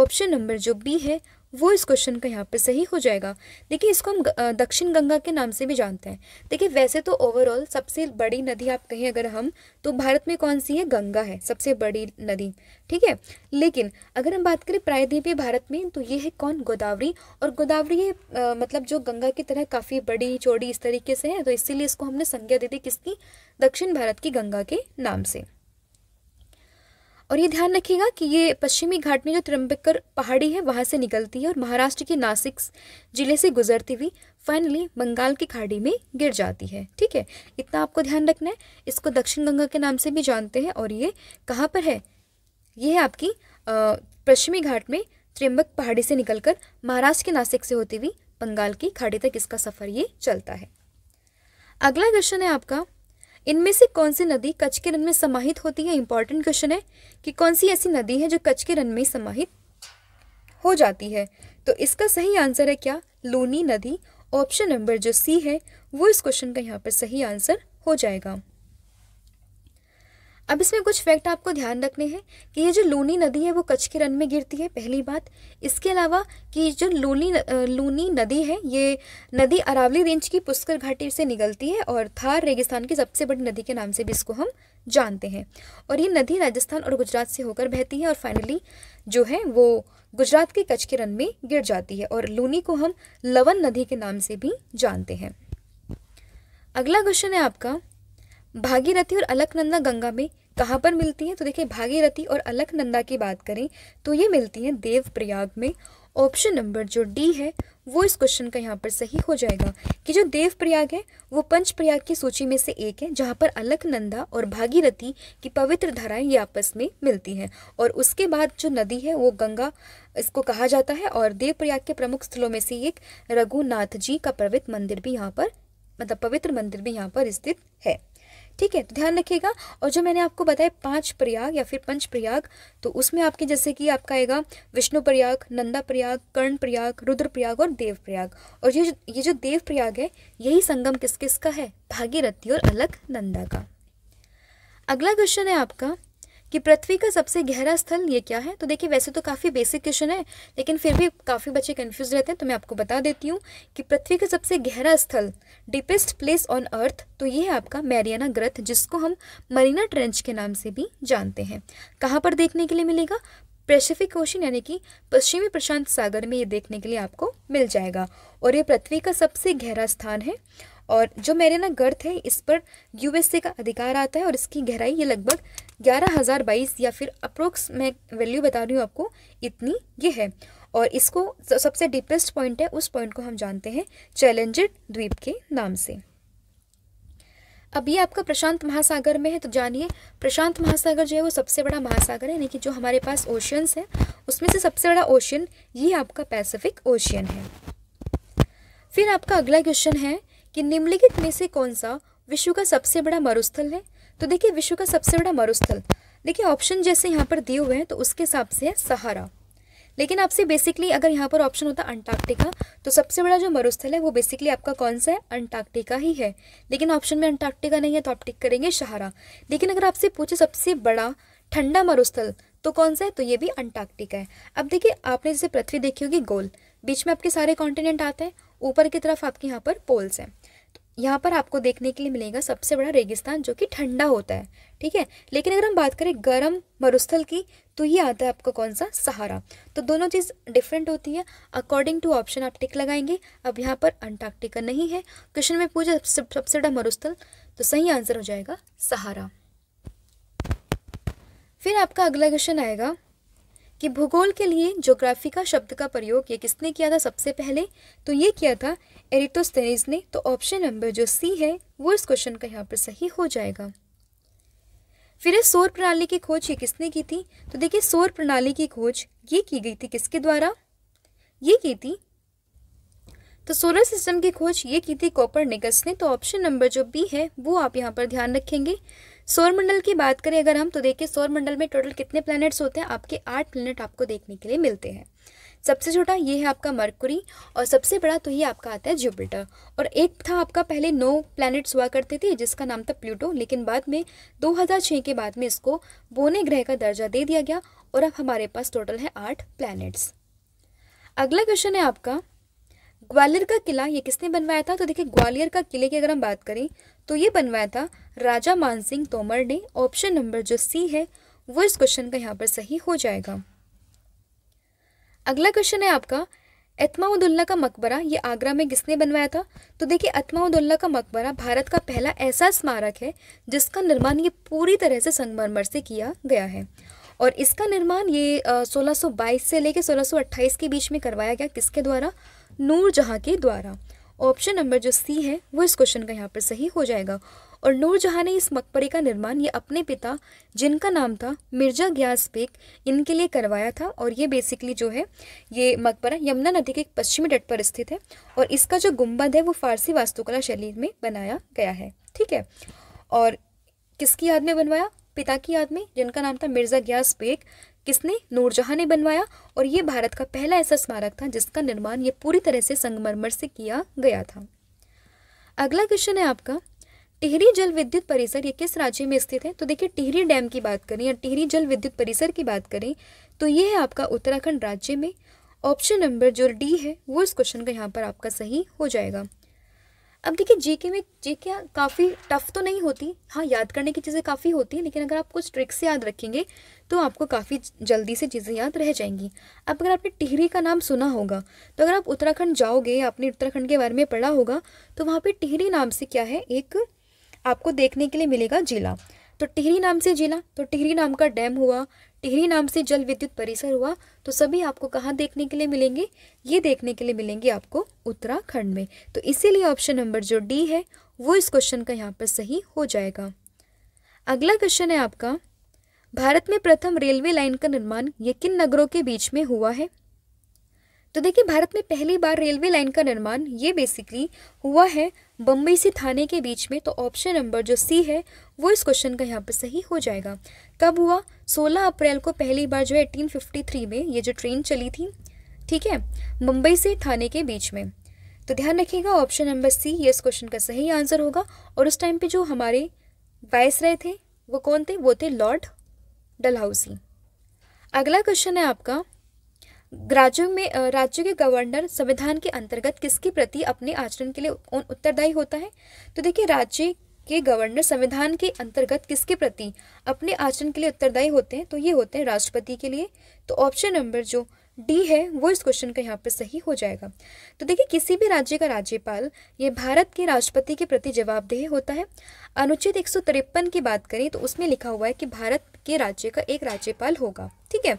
ऑप्शन नंबर जो बी है वो इस क्वेश्चन का यहाँ पे सही हो जाएगा देखिए इसको हम दक्षिण गंगा के नाम से भी जानते हैं देखिए वैसे तो ओवरऑल सबसे बड़ी नदी आप कहें अगर हम तो भारत में कौन सी है गंगा है सबसे बड़ी नदी ठीक है लेकिन अगर हम बात करें प्रायद्वीपीय भारत में तो ये है कौन गोदावरी और गोदावरी ये आ, मतलब जो गंगा की तरह काफ़ी बड़ी चौड़ी इस तरीके से है तो इसीलिए इसको हमने संज्ञा दे दी किसकी दक्षिण भारत की गंगा के नाम से और ये ध्यान रखिएगा कि ये पश्चिमी घाट में जो त्रिम्बकर पहाड़ी है वहाँ से निकलती है और महाराष्ट्र के नासिक जिले से गुजरती हुई फाइनली बंगाल की खाड़ी में गिर जाती है ठीक है इतना आपको ध्यान रखना है इसको दक्षिण गंगा के नाम से भी जानते हैं और ये कहाँ पर है ये है आपकी पश्चिमी घाट में त्रिम्बक पहाड़ी से निकलकर महाराष्ट्र के नासिक से होती हुई बंगाल की खाड़ी तक इसका सफ़र ये चलता है अगला क्वेश्चन है आपका इनमें से कौन सी नदी कच्छ के रन में समाहित होती है इंपॉर्टेंट क्वेश्चन है कि कौन सी ऐसी नदी है जो कच्छ के रन में समाहित हो जाती है तो इसका सही आंसर है क्या लूनी नदी ऑप्शन नंबर जो सी है वो इस क्वेश्चन का यहाँ पर सही आंसर हो जाएगा अब इसमें कुछ फैक्ट आपको ध्यान रखने हैं कि ये जो लूनी नदी है वो कच्छ के रन में गिरती है पहली बात इसके अलावा कि जो लूनी लूनी नदी है ये नदी अरावली रेंज की पुष्कर घाटी से निकलती है और थार रेगिस्तान की सबसे बड़ी नदी के नाम से भी इसको हम जानते हैं और ये नदी राजस्थान और गुजरात से होकर बहती है और फाइनली जो है वो गुजरात के कच्छ के रन में गिर जाती है और लूनी को हम लवन नदी के नाम से भी जानते हैं अगला क्वेश्चन है आपका भागीरथी और अलकनंदा गंगा में कहाँ पर मिलती हैं तो देखिए भागीरथी और अलकनंदा की बात करें तो ये मिलती हैं देव प्रयाग में ऑप्शन नंबर जो डी है वो इस क्वेश्चन का यहाँ पर सही हो जाएगा कि जो देव प्रयाग है वो पंच प्रयाग की सूची में से एक है जहाँ पर अलकनंदा और भागीरथी की पवित्र धाराएं ये आपस में मिलती हैं और उसके बाद जो नदी है वो गंगा इसको कहा जाता है और देव प्रयाग के प्रमुख स्थलों में से एक रघुनाथ जी का पवित्र मंदिर भी यहाँ पर मतलब पवित्र मंदिर भी यहाँ पर स्थित है ठीक है तो ध्यान रखिएगा और जो मैंने आपको बताया पांच प्रयाग या फिर पंच प्रयाग तो उसमें आपके जैसे कि आपका आएगा विष्णु प्रयाग नंदा प्रयाग कर्ण प्रयाग रुद्र प्रयाग और देव प्रयाग और ये जो ये जो देव प्रयाग है यही संगम किस किस का है भागीरथी और अलग नंदा का अगला क्वेश्चन है आपका कि पृथ्वी का सबसे गहरा स्थल ये क्या है तो देखिए वैसे तो काफ़ी बेसिक क्वेश्चन है लेकिन फिर भी काफ़ी बच्चे कन्फ्यूज रहते हैं तो मैं आपको बता देती हूँ कि पृथ्वी का सबसे गहरा स्थल डीपेस्ट प्लेस ऑन अर्थ तो ये है आपका मैरियाना ग्रथ जिसको हम मरीना ट्रेंच के नाम से भी जानते हैं कहाँ पर देखने के लिए मिलेगा पैसिफिक ओशन यानी कि पश्चिमी प्रशांत सागर में ये देखने के लिए आपको मिल जाएगा और ये पृथ्वी का सबसे गहरा स्थान है और जो मेरे ना गर्थ है इस पर यूएसए का अधिकार आता है और इसकी गहराई ये लगभग ग्यारह हज़ार बाईस या फिर अप्रोक्स मैं वैल्यू बता रही हूँ आपको इतनी ये है और इसको सबसे डीपेस्ट पॉइंट है उस पॉइंट को हम जानते हैं चैलेंजर द्वीप के नाम से अब ये आपका प्रशांत महासागर में है तो जानिए प्रशांत महासागर जो है वो सबसे बड़ा महासागर है यानी कि जो हमारे पास ओशियंस हैं उसमें से सबसे बड़ा ओशियन ये आपका पैसिफिक ओशियन है फिर आपका अगला क्वेश्चन है कि निम्नलिखित में से कौन सा विश्व का सबसे बड़ा मरुस्थल है तो देखिए विश्व का सबसे बड़ा मरुस्थल देखिए ऑप्शन जैसे यहाँ पर दिए हुए हैं तो उसके हिसाब से है सहारा लेकिन आपसे बेसिकली अगर यहाँ पर ऑप्शन होता अंटार्कटिका तो सबसे बड़ा जो मरुस्थल है वो बेसिकली आपका कौन सा है अंटार्कटिका ही है लेकिन ऑप्शन में अंटार्कटिका नहीं है तो आप टिक करेंगे सहारा लेकिन अगर आपसे पूछे सबसे बड़ा ठंडा मरुस्थल तो कौन सा है तो ये भी अंटार्कटिका है अब देखिए आपने जैसे पृथ्वी देखी होगी गोल बीच में आपके सारे कॉन्टिनेंट आते हैं ऊपर की तरफ आपके यहाँ पर पोल्स हैं तो यहाँ पर आपको देखने के लिए मिलेगा सबसे बड़ा रेगिस्तान जो कि ठंडा होता है ठीक है लेकिन अगर हम बात करें गर्म मरुस्थल की तो ये आता है आपका कौन सा सहारा तो दोनों चीज़ डिफरेंट होती है अकॉर्डिंग टू ऑप्शन आप टिक लगाएंगे अब यहाँ पर अंटार्कटिका नहीं है क्वेश्चन में पूछा सबसे बड़ा मरुस्थल तो सही आंसर हो जाएगा सहारा फिर आपका अगला क्वेश्चन आएगा कि भूगोल के लिए जोग्राफी का शब्द का प्रयोग ये किसने किया था सबसे पहले तो ये किया था एरिटोस्तेनिज ने तो ऑप्शन नंबर जो सी है वो इस क्वेश्चन का यहाँ पर सही हो जाएगा फिर इस सौर प्रणाली की खोज ये किसने की थी तो देखिए सौर प्रणाली की खोज ये की गई थी किसके द्वारा ये की थी तो सोलर सिस्टम की खोज ये की थी कॉपर निकस ने तो ऑप्शन नंबर जो बी है वो आप यहाँ पर ध्यान रखेंगे सौरमंडल की बात करें अगर हम तो देखिए सौरमंडल में टोटल कितने प्लैनेट्स होते हैं आपके आठ प्लैनेट आपको देखने के लिए मिलते हैं सबसे छोटा ये है आपका मरकुरी और सबसे बड़ा तो ये आपका आता है जुपिटर और एक था आपका पहले नौ प्लैनेट्स हुआ करते थे जिसका नाम था प्लूटो लेकिन बाद में 2006 के बाद में इसको बोने ग्रह का दर्जा दे दिया गया और अब हमारे पास टोटल है आठ प्लैनेट्स अगला क्वेश्चन है आपका ग्वालियर का किला ये किसने बनवाया था तो देखिए ग्वालियर का किले की अगर हम बात करें तो ये बनवाया था राजा मानसिंह तोमर ने ऑप्शन नंबर जो सी है वो इस क्वेश्चन का यहाँ पर सही हो जाएगा अगला क्वेश्चन है आपका एतमाउदुल्ला का मकबरा ये आगरा में किसने बनवाया था तो देखिए एतमाउदुल्ला का मकबरा भारत का पहला ऐसा स्मारक है जिसका निर्माण ये पूरी तरह से संगमरमर से किया गया है और इसका निर्माण ये सोलह से लेकर सोलह के बीच में करवाया गया किसके द्वारा नूरजहाँ के द्वारा ऑप्शन नंबर जो सी है वो इस क्वेश्चन का यहाँ पर सही हो जाएगा और नूरजहाँ ने इस मकबरे का निर्माण ये अपने पिता जिनका नाम था मिर्जा ग्यास बेग इनके लिए करवाया था और ये बेसिकली जो है ये मकबरा यमुना नदी के पश्चिमी तट पर स्थित है और इसका जो गुम्बद है वो फारसी वास्तुकला शैली में बनाया गया है ठीक है और किसकी याद में बनवाया पिता की याद में जिनका नाम था मिर्ज़ा ग्यास बेग किसने नूरजहाँ ने बनवाया और ये भारत का पहला ऐसा स्मारक था जिसका निर्माण ये पूरी तरह से संगमरमर से किया गया था अगला क्वेश्चन है आपका टिहरी जल विद्युत परिसर ये किस राज्य में स्थित है तो देखिए टिहरी डैम की बात करें या टिहरी जल विद्युत परिसर की बात करें तो ये है आपका उत्तराखंड राज्य में ऑप्शन नंबर जो डी है वो इस क्वेश्चन का यहाँ पर आपका सही हो जाएगा अब देखिए जीके में जीके काफ़ी टफ तो नहीं होती हाँ याद करने की चीज़ें काफ़ी होती हैं लेकिन अगर आप कुछ ट्रिक्स याद रखेंगे तो आपको काफ़ी जल्दी से चीज़ें याद रह जाएंगी अब अगर आपने टिहरी का नाम सुना होगा तो अगर आप उत्तराखंड जाओगे आपने उत्तराखंड के बारे में पढ़ा होगा तो वहाँ पर टिहरी नाम से क्या है एक आपको देखने के लिए मिलेगा जिला तो टिहरी नाम से जिला तो टिहरी नाम का डैम हुआ टिहरी नाम से जल विद्युत परिसर हुआ तो सभी आपको कहाँ देखने के लिए मिलेंगे ये देखने के लिए मिलेंगे आपको उत्तराखंड में तो इसीलिए ऑप्शन नंबर जो डी है वो इस क्वेश्चन का यहाँ पर सही हो जाएगा अगला क्वेश्चन है आपका भारत में प्रथम रेलवे लाइन का निर्माण ये किन नगरों के बीच में हुआ है तो देखिए भारत में पहली बार रेलवे लाइन का निर्माण ये बेसिकली हुआ है बम्बई से थाने के बीच में तो ऑप्शन नंबर जो सी है वो इस क्वेश्चन का यहाँ पर सही हो जाएगा कब हुआ 16 अप्रैल को पहली बार जो है एटीन में ये जो ट्रेन चली थी ठीक है मुंबई से थाने के बीच में तो ध्यान रखिएगा ऑप्शन नंबर सी ये इस क्वेश्चन का सही आंसर होगा और उस टाइम पे जो हमारे वायस रहे थे वो कौन थे वो थे लॉर्ड डलहाउसी अगला क्वेश्चन है आपका राज्यों में राज्यों के गवर्नर संविधान के अंतर्गत किसके प्रति अपने आचरण के लिए उत्तरदायी होता है तो देखिए राज्य के गवर्नर संविधान के अंतर्गत किसके प्रति अपने आचरण के लिए उत्तरदायी होते हैं तो ये होते हैं राष्ट्रपति के लिए तो ऑप्शन नंबर जो डी है वो इस क्वेश्चन का यहाँ पर सही हो जाएगा तो देखिए किसी भी राज्य का राज्यपाल ये भारत के राष्ट्रपति के प्रति जवाबदेह होता है अनुच्छेद एक की बात करें तो उसमें लिखा हुआ है कि भारत के राज्य का एक राज्यपाल होगा ठीक है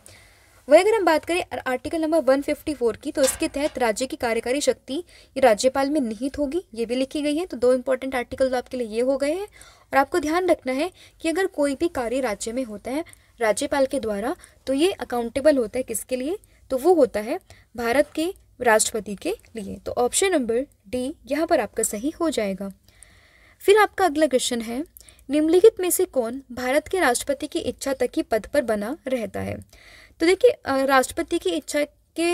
वहीं अगर हम बात करें आर्टिकल नंबर 154 की तो इसके तहत राज्य की कार्यकारी शक्ति ये राज्यपाल में निहित होगी ये भी लिखी गई है तो दो इम्पोर्टेंट आर्टिकल तो आपके लिए ये हो गए हैं और आपको ध्यान रखना है कि अगर कोई भी कार्य राज्य में होता है राज्यपाल के द्वारा तो ये अकाउंटेबल होता है किसके लिए तो वो होता है भारत के राष्ट्रपति के लिए तो ऑप्शन नंबर डी यहाँ पर आपका सही हो जाएगा फिर आपका अगला क्वेश्चन है निम्नलिखित में से कौन भारत के राष्ट्रपति की इच्छा तक ही पद पर बना रहता है तो देखिए राष्ट्रपति की इच्छा के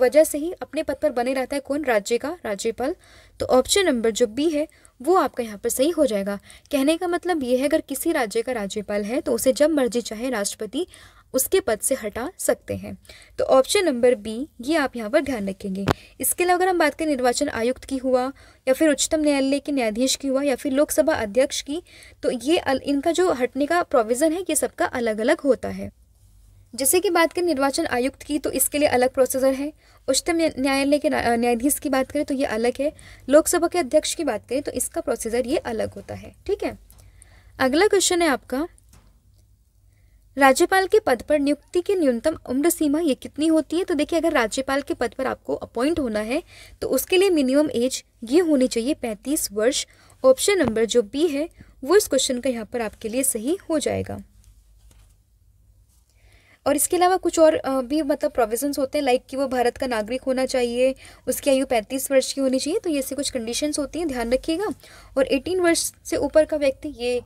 वजह से ही अपने पद पर बने रहता है कौन राज्य का राज्यपाल तो ऑप्शन नंबर जो बी है वो आपका यहाँ पर सही हो जाएगा कहने का मतलब ये है अगर किसी राज्य का राज्यपाल है तो उसे जब मर्जी चाहे राष्ट्रपति उसके पद से हटा सकते हैं तो ऑप्शन नंबर बी ये आप यहाँ पर ध्यान रखेंगे इसके अलावा अगर हम बात करें निर्वाचन आयुक्त की हुआ या फिर उच्चतम न्यायालय के न्यायाधीश की हुआ या फिर लोकसभा अध्यक्ष की तो ये इनका जो हटने का प्रोविज़न है ये सबका अलग अलग होता है जैसे कि बात करें निर्वाचन आयुक्त की तो इसके लिए अलग प्रोसीजर है उच्चतम न्यायालय के न्यायाधीश की बात करें तो ये अलग है लोकसभा के अध्यक्ष की बात करें तो इसका प्रोसीजर ये अलग होता है ठीक है अगला क्वेश्चन है आपका राज्यपाल के पद पर नियुक्ति की न्यूनतम उम्र सीमा ये कितनी होती है तो देखिए अगर राज्यपाल के पद पर आपको अपॉइंट होना है तो उसके लिए मिनिमम एज ये होनी चाहिए पैंतीस वर्ष ऑप्शन नंबर जो बी है वो इस क्वेश्चन का यहाँ पर आपके लिए सही हो जाएगा और इसके अलावा कुछ और भी मतलब प्रोविजंस होते हैं लाइक कि वो भारत का नागरिक होना चाहिए उसकी आयु पैंतीस वर्ष की होनी चाहिए तो ये ऐसी कुछ कंडीशंस होती हैं ध्यान रखिएगा और एटीन वर्ष से ऊपर का व्यक्ति ये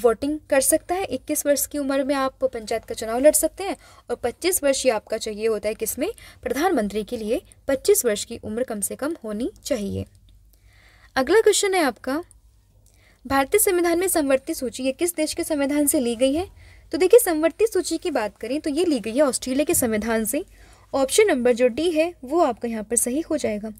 वोटिंग कर सकता है 21 वर्ष की उम्र में आप पंचायत का चुनाव लड़ सकते हैं और 25 वर्ष ये आपका चाहिए होता है किसमें प्रधानमंत्री के लिए 25 वर्ष की उम्र कम से कम होनी चाहिए अगला क्वेश्चन है आपका भारतीय संविधान में संवर्ती सूची ये किस देश के संविधान से ली गई है तो देखिए संवर्ती सूची की बात करें तो ये ली गई है ऑस्ट्रेलिया के संविधान से ऑप्शन नंबर जो डी है वो आपका यहाँ पर सही हो जाएगा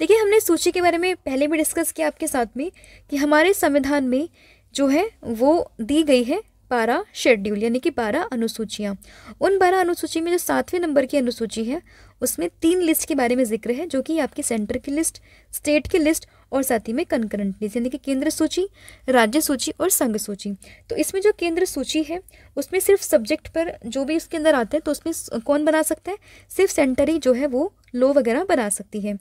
देखिए हमने सूची के बारे में पहले भी डिस्कस किया आपके साथ में कि हमारे संविधान में जो है वो दी गई है बारह शेड्यूल यानी कि बारह अनुसूचियाँ उन बारह अनुसूची में जो सातवें नंबर की अनुसूची है उसमें तीन लिस्ट के बारे में जिक्र है जो कि आपकी सेंटर की लिस्ट स्टेट की लिस्ट और साथ ही में कंकरेंटली यानी कि केंद्र सूची राज्य सूची और संघ सूची तो इसमें जो केंद्र सूची है उसमें सिर्फ सब्जेक्ट पर जो भी उसके अंदर आते हैं तो उसमें कौन बना सकता है सिर्फ सेंटर ही जो है वो लो वगैरह बना सकती है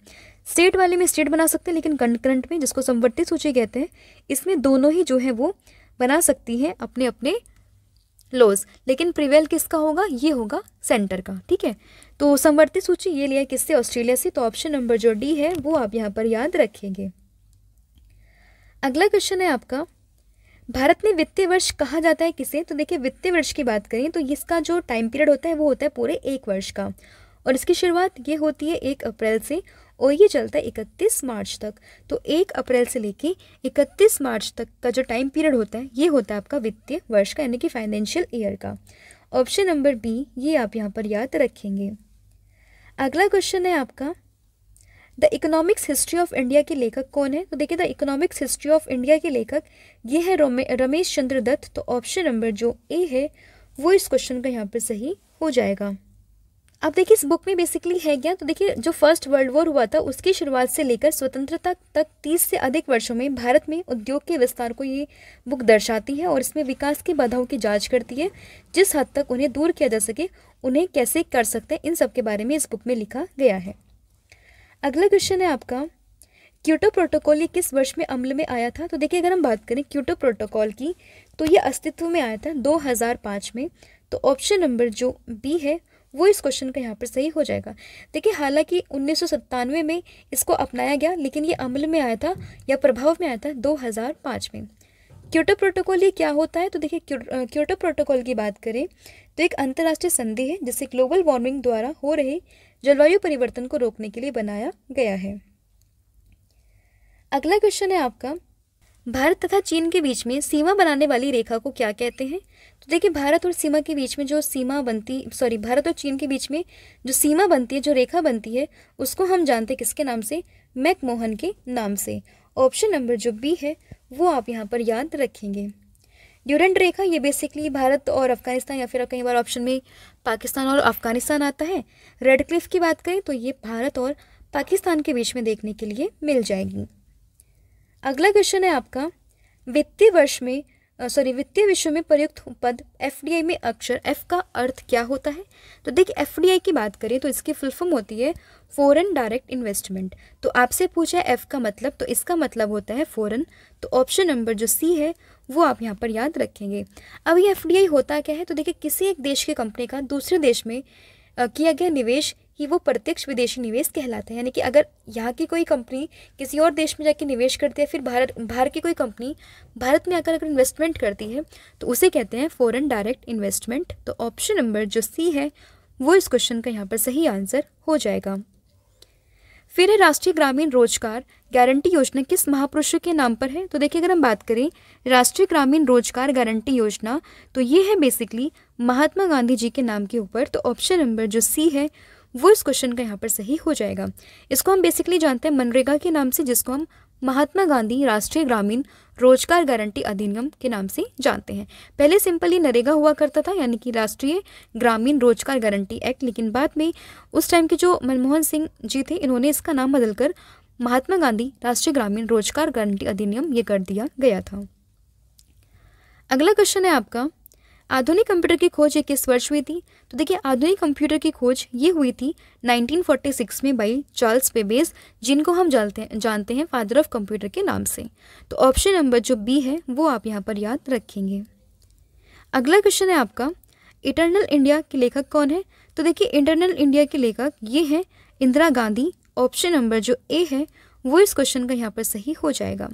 स्टेट वाले में स्टेट बना सकते हैं लेकिन कंकरेंट में जिसको संवर्ती सूची कहते हैं इसमें दोनों ही जो है वो बना सकती हैं अपने अपने लॉज लेकिन प्रिवेल किसका होगा ये होगा सेंटर का ठीक है तो संवर्ती सूची ये लिया किससे ऑस्ट्रेलिया से तो ऑप्शन नंबर जो डी है वो आप यहाँ पर याद रखेंगे अगला क्वेश्चन है आपका भारत में वित्तीय वर्ष कहा जाता है किसे तो देखिए वित्तीय वर्ष की बात करें तो इसका जो टाइम पीरियड होता है वो होता है पूरे एक वर्ष का और इसकी शुरुआत ये होती है एक अप्रैल से और ये चलता है इकतीस मार्च तक तो एक अप्रैल से लेके इकतीस मार्च तक का जो टाइम पीरियड होता है ये होता है आपका वित्तीय वर्ष का यानी कि फाइनेंशियल ईयर का ऑप्शन नंबर बी ये आप यहाँ पर याद रखेंगे अगला क्वेश्चन है आपका the economics history of India के लेखक कौन है तो देखिए the economics history of India के लेखक ये है रमेश चंद्र दत्त तो ऑप्शन नंबर जो ए है वो इस क्वेश्चन का यहाँ पर सही हो जाएगा अब देखिए इस बुक में बेसिकली है क्या तो देखिए जो फर्स्ट वर्ल्ड वॉर हुआ था उसकी शुरुआत से लेकर स्वतंत्रता तक तीस से अधिक वर्षों में भारत में उद्योग के विस्तार को ये बुक दर्शाती है और इसमें विकास की बाधाओं की जांच करती है जिस हद तक उन्हें दूर किया जा सके उन्हें कैसे कर सकते हैं इन सब के बारे में इस बुक में लिखा गया है अगला क्वेश्चन है आपका क्यूटो प्रोटोकॉल ये किस वर्ष में अमल में आया था तो देखिए अगर हम बात करें क्यूटो प्रोटोकॉल की तो ये अस्तित्व में आया था 2005 में तो ऑप्शन नंबर जो बी है वो इस क्वेश्चन का यहाँ पर सही हो जाएगा देखिए हालांकि उन्नीस में इसको अपनाया गया लेकिन ये अमल में आया था या प्रभाव में आया था दो में क्यूटो प्रोटोकॉल ये क्या होता है तो देखिए क्यूटो प्रोटोकॉल की बात करें तो एक अंतर्राष्ट्रीय संधि है जिसे ग्लोबल वार्मिंग द्वारा हो रहे जलवायु परिवर्तन को रोकने के लिए बनाया गया है अगला क्वेश्चन है आपका भारत तथा चीन के बीच में सीमा बनाने वाली रेखा को क्या कहते हैं तो देखिए भारत और सीमा के बीच में जो सीमा बनती सॉरी भारत और चीन के बीच में जो सीमा बनती है जो रेखा बनती है उसको हम जानते हैं किसके नाम से मैकमोहन के नाम से ऑप्शन नंबर जो बी है वो आप यहाँ पर याद रखेंगे ड्यूरेंट रेखा ये बेसिकली भारत और अफगानिस्तान या फिर कई बार ऑप्शन में पाकिस्तान और अफगानिस्तान आता है रेड क्लिफ की बात करें तो ये भारत और पाकिस्तान के बीच में देखने के लिए मिल जाएगी अगला क्वेश्चन है आपका वित्तीय वर्ष में सॉरी वित्तीय विश्व में प्रयुक्त पद एफ में अक्षर एफ का अर्थ क्या होता है तो देखिए एफ की बात करें तो इसकी फुलफॉर्म होती है फॉरेन डायरेक्ट इन्वेस्टमेंट तो आपसे पूछा है एफ का मतलब तो इसका मतलब होता है फॉरेन तो ऑप्शन नंबर जो सी है वो आप यहाँ पर याद रखेंगे अब ये एफ होता क्या है तो देखिए किसी एक देश की कंपनी का दूसरे देश में किया गया निवेश ही वो प्रत्यक्ष विदेशी निवेश कहलाता है यानी कि अगर यहाँ की कोई कंपनी किसी और देश में जाके निवेश करती है फिर भारत बाहर की कोई कंपनी भारत में आकर अगर इन्वेस्टमेंट करती है तो उसे कहते हैं फॉरेन डायरेक्ट इन्वेस्टमेंट तो ऑप्शन नंबर जो सी है वो इस क्वेश्चन का यहाँ पर सही आंसर हो जाएगा फिर है राष्ट्रीय ग्रामीण रोजगार गारंटी योजना किस महापुरुष के नाम पर है तो देखिए अगर हम बात करें राष्ट्रीय ग्रामीण रोजगार गारंटी योजना तो ये है बेसिकली महात्मा गांधी जी के नाम के ऊपर तो ऑप्शन नंबर जो सी है वो इस क्वेश्चन का यहाँ पर सही हो जाएगा इसको हम बेसिकली जानते हैं मनरेगा के नाम से जिसको हम महात्मा गांधी राष्ट्रीय ग्रामीण रोजगार गारंटी अधिनियम के नाम से जानते हैं पहले सिंपली नरेगा हुआ करता था यानी कि राष्ट्रीय ग्रामीण रोजगार गारंटी एक्ट लेकिन बाद में उस टाइम के जो मनमोहन सिंह जी थे इन्होंने इसका नाम बदलकर महात्मा गांधी राष्ट्रीय ग्रामीण रोजगार गारंटी अधिनियम ये कर दिया गया था अगला क्वेश्चन है आपका आधुनिक कंप्यूटर की खोज एक किस वर्ष हुई थी तो देखिए आधुनिक कंप्यूटर की खोज ये हुई थी 1946 में बाई चार्ल्स पेबेज जिनको हम जानते हैं जानते हैं फादर ऑफ कंप्यूटर के नाम से तो ऑप्शन नंबर जो बी है वो आप यहाँ पर याद रखेंगे अगला क्वेश्चन है आपका इंटरनल इंडिया के लेखक कौन है तो देखिए इंटरनल इंडिया के लेखक ये हैं इंदिरा गांधी ऑप्शन नंबर जो ए है वो इस क्वेश्चन का यहाँ पर सही हो जाएगा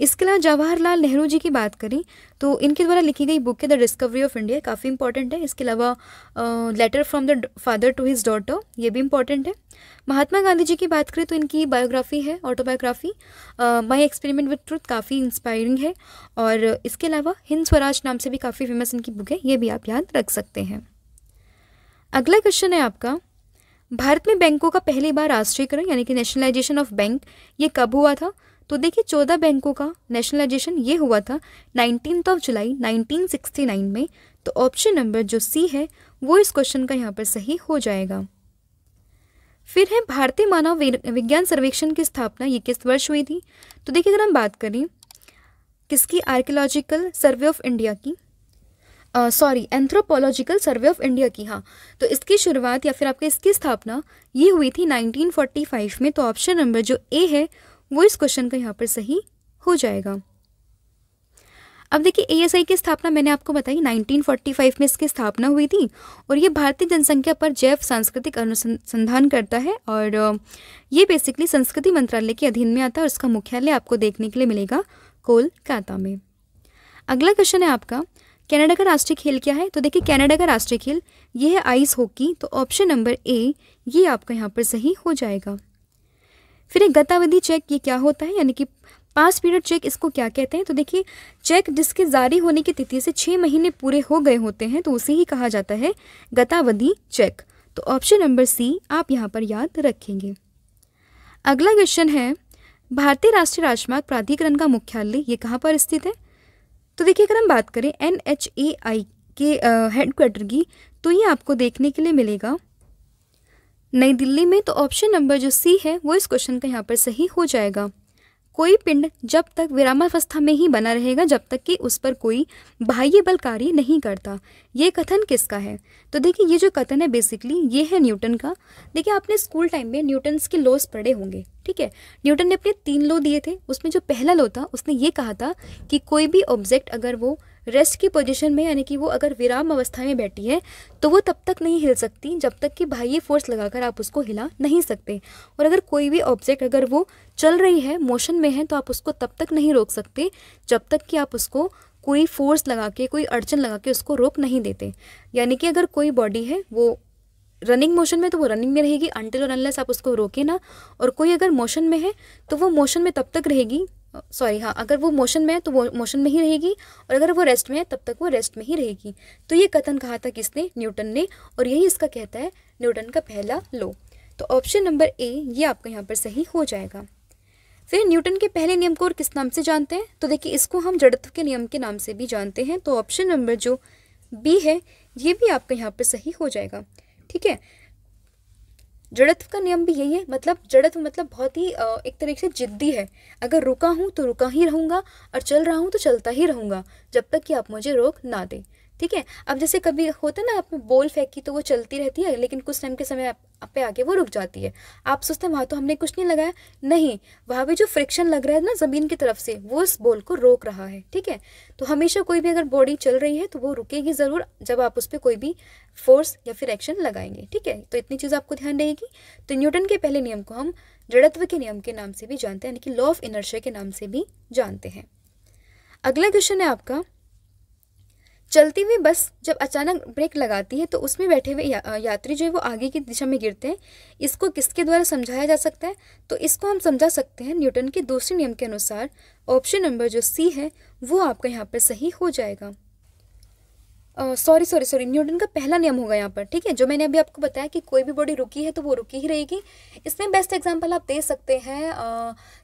इसके अलावा जवाहरलाल नेहरू जी की बात करें तो इनके द्वारा लिखी गई बुक है द डिस्कवरी ऑफ इंडिया काफ़ी इंपॉर्टेंट है इसके अलावा letter from the father to his daughter ये भी इंपॉर्टेंट है महात्मा गांधी जी की बात करें तो इनकी बायोग्राफी है autobiography my experiment with truth काफ़ी इंस्पायरिंग है और इसके अलावा हिंद स्वराज नाम से भी काफ़ी फेमस इनकी बुक है ये भी आप याद रख सकते हैं अगला क्वेश्चन है आपका भारत में बैंकों का पहली बार राष्ट्रीयकरण यानी कि नेशनलाइजेशन ऑफ बैंक ये कब हुआ था तो देखिए चौदह बैंकों का नेशनलाइजेशन ये हुआ था नाइनटीन ऑफ जुलाई 1969 में तो ऑप्शन नंबर जो सी है वो इस क्वेश्चन का यहाँ पर सही हो जाएगा फिर है भारतीय मानव विज्ञान सर्वेक्षण की स्थापना ये किस वर्ष हुई थी तो देखिए अगर हम बात करें किसकी आर्कियोलॉजिकल सर्वे ऑफ इंडिया की sorry anthropological survey of India की हाँ तो इसकी शुरुआत या फिर आपके इसकी स्थापना ये हुई थी 1945 में तो ऑप्शन नंबर जो ए है वो इस क्वेश्चन का यहाँ पर सही हो जाएगा अब देखिए ए की स्थापना मैंने आपको बताई 1945 में इसकी स्थापना हुई थी और ये भारतीय जनसंख्या पर जैव सांस्कृतिक अनुसंधान करता है और ये बेसिकली संस्कृति मंत्रालय के अधीन में आता है और इसका मुख्यालय आपको देखने के लिए मिलेगा कोलकाता में अगला क्वेश्चन है आपका कनाडा का राष्ट्रीय खेल क्या है तो देखिए कनाडा का राष्ट्रीय खेल ये है आइस हॉकी तो ऑप्शन नंबर ए ये आपका यहाँ पर सही हो जाएगा फिर एक गतावधि चेक ये क्या होता है यानी कि पास पीरियड चेक इसको क्या कहते हैं तो देखिए चेक जिसके जारी होने की तिथि से छः महीने पूरे हो गए होते हैं तो उसे ही कहा जाता है गतावधि चेक तो ऑप्शन नंबर सी आप यहाँ पर याद रखेंगे अगला क्वेश्चन है भारतीय राष्ट्रीय राजमार्ग प्राधिकरण का मुख्यालय ये कहाँ पर स्थित है तो देखिए अगर हम बात करें एन एच ए आई के हेडक्वार्टर की तो ये आपको देखने के लिए मिलेगा नई दिल्ली में तो ऑप्शन नंबर जो सी है वो इस क्वेश्चन का यहाँ पर सही हो जाएगा कोई पिंड जब तक विरामावस्था में ही बना रहेगा जब तक कि उस पर कोई बाह्य बल कार्य नहीं करता ये कथन किसका है तो देखिए ये जो कथन है बेसिकली ये है न्यूटन का देखिए आपने स्कूल टाइम में न्यूटन्स के लॉज पढ़े होंगे ठीक है न्यूटन ने अपने तीन लॉ दिए थे उसमें जो पहला लॉ था उसने ये कहा था कि कोई भी ऑब्जेक्ट अगर वो रेस्ट की पोजीशन में यानी कि वो अगर विराम अवस्था में बैठी है तो वो तब तक नहीं हिल सकती जब तक कि बाह्य फोर्स लगाकर आप उसको हिला नहीं सकते और अगर कोई भी ऑब्जेक्ट अगर वो चल रही है मोशन में है तो आप उसको तब तक नहीं रोक सकते जब तक कि आप उसको कोई फोर्स लगा के कोई अड़चन लगा के उसको रोक नहीं देते यानी कि अगर कोई बॉडी है वो रनिंग मोशन में तो वो रनिंग में रहेगी अनटिल और अनलेस आप उसको रोके ना और कोई अगर मोशन में है तो वो मोशन में तब तक रहेगी सॉरी हाँ अगर वो मोशन में है तो वो मोशन में ही रहेगी और अगर वो रेस्ट में है तब तक वो रेस्ट में ही रहेगी तो ये कथन कहा था किसने न्यूटन ने और यही इसका कहता है न्यूटन का पहला लो तो ऑप्शन नंबर ए ये आपका यहाँ पर सही हो जाएगा फिर न्यूटन के पहले नियम को और किस नाम से जानते हैं तो देखिए इसको हम जड़त्व के नियम के नाम से भी जानते हैं तो ऑप्शन नंबर जो बी है ये भी आपका यहाँ पर सही हो जाएगा ठीक है जड़त्व का नियम भी यही है मतलब जड़त्व मतलब बहुत ही एक तरीके से जिद्दी है अगर रुका हूँ तो रुका ही रहूँगा और चल रहा हूँ तो चलता ही रहूँगा जब तक कि आप मुझे रोक ना दें ठीक है अब जैसे कभी होता ना आपने बॉल फेंकी तो वो चलती रहती है लेकिन कुछ टाइम के समय आप, आप पे आके वो रुक जाती है आप सोचते हैं वहाँ तो हमने कुछ नहीं लगाया नहीं वहाँ पे जो फ्रिक्शन लग रहा है ना ज़मीन की तरफ से वो इस बॉल को रोक रहा है ठीक है तो हमेशा कोई भी अगर बॉडी चल रही है तो वो रुकेगी ज़रूर जब आप उस पर कोई भी फोर्स या फिर एक्शन लगाएंगे ठीक है तो इतनी चीज़ आपको ध्यान रहेगी तो न्यूटन के पहले नियम को हम जड़त्व के नियम के नाम से भी जानते हैं यानी कि लॉ ऑफ इनर्शिया के नाम से भी जानते हैं अगला क्वेश्चन है आपका चलती हुई बस जब अचानक ब्रेक लगाती है तो उसमें बैठे हुए या, यात्री जो है वो आगे की दिशा में गिरते हैं इसको किसके द्वारा समझाया जा सकता है तो इसको हम समझा सकते हैं न्यूटन के दूसरे नियम के अनुसार ऑप्शन नंबर जो सी है वो आपका यहाँ पर सही हो जाएगा सॉरी सॉरी सॉरी न्यूटन का पहला नियम होगा यहाँ पर ठीक है जो मैंने अभी आपको बताया कि कोई भी बॉडी रुकी है तो वो रुकी ही रहेगी इसमें बेस्ट एग्जांपल आप दे सकते हैं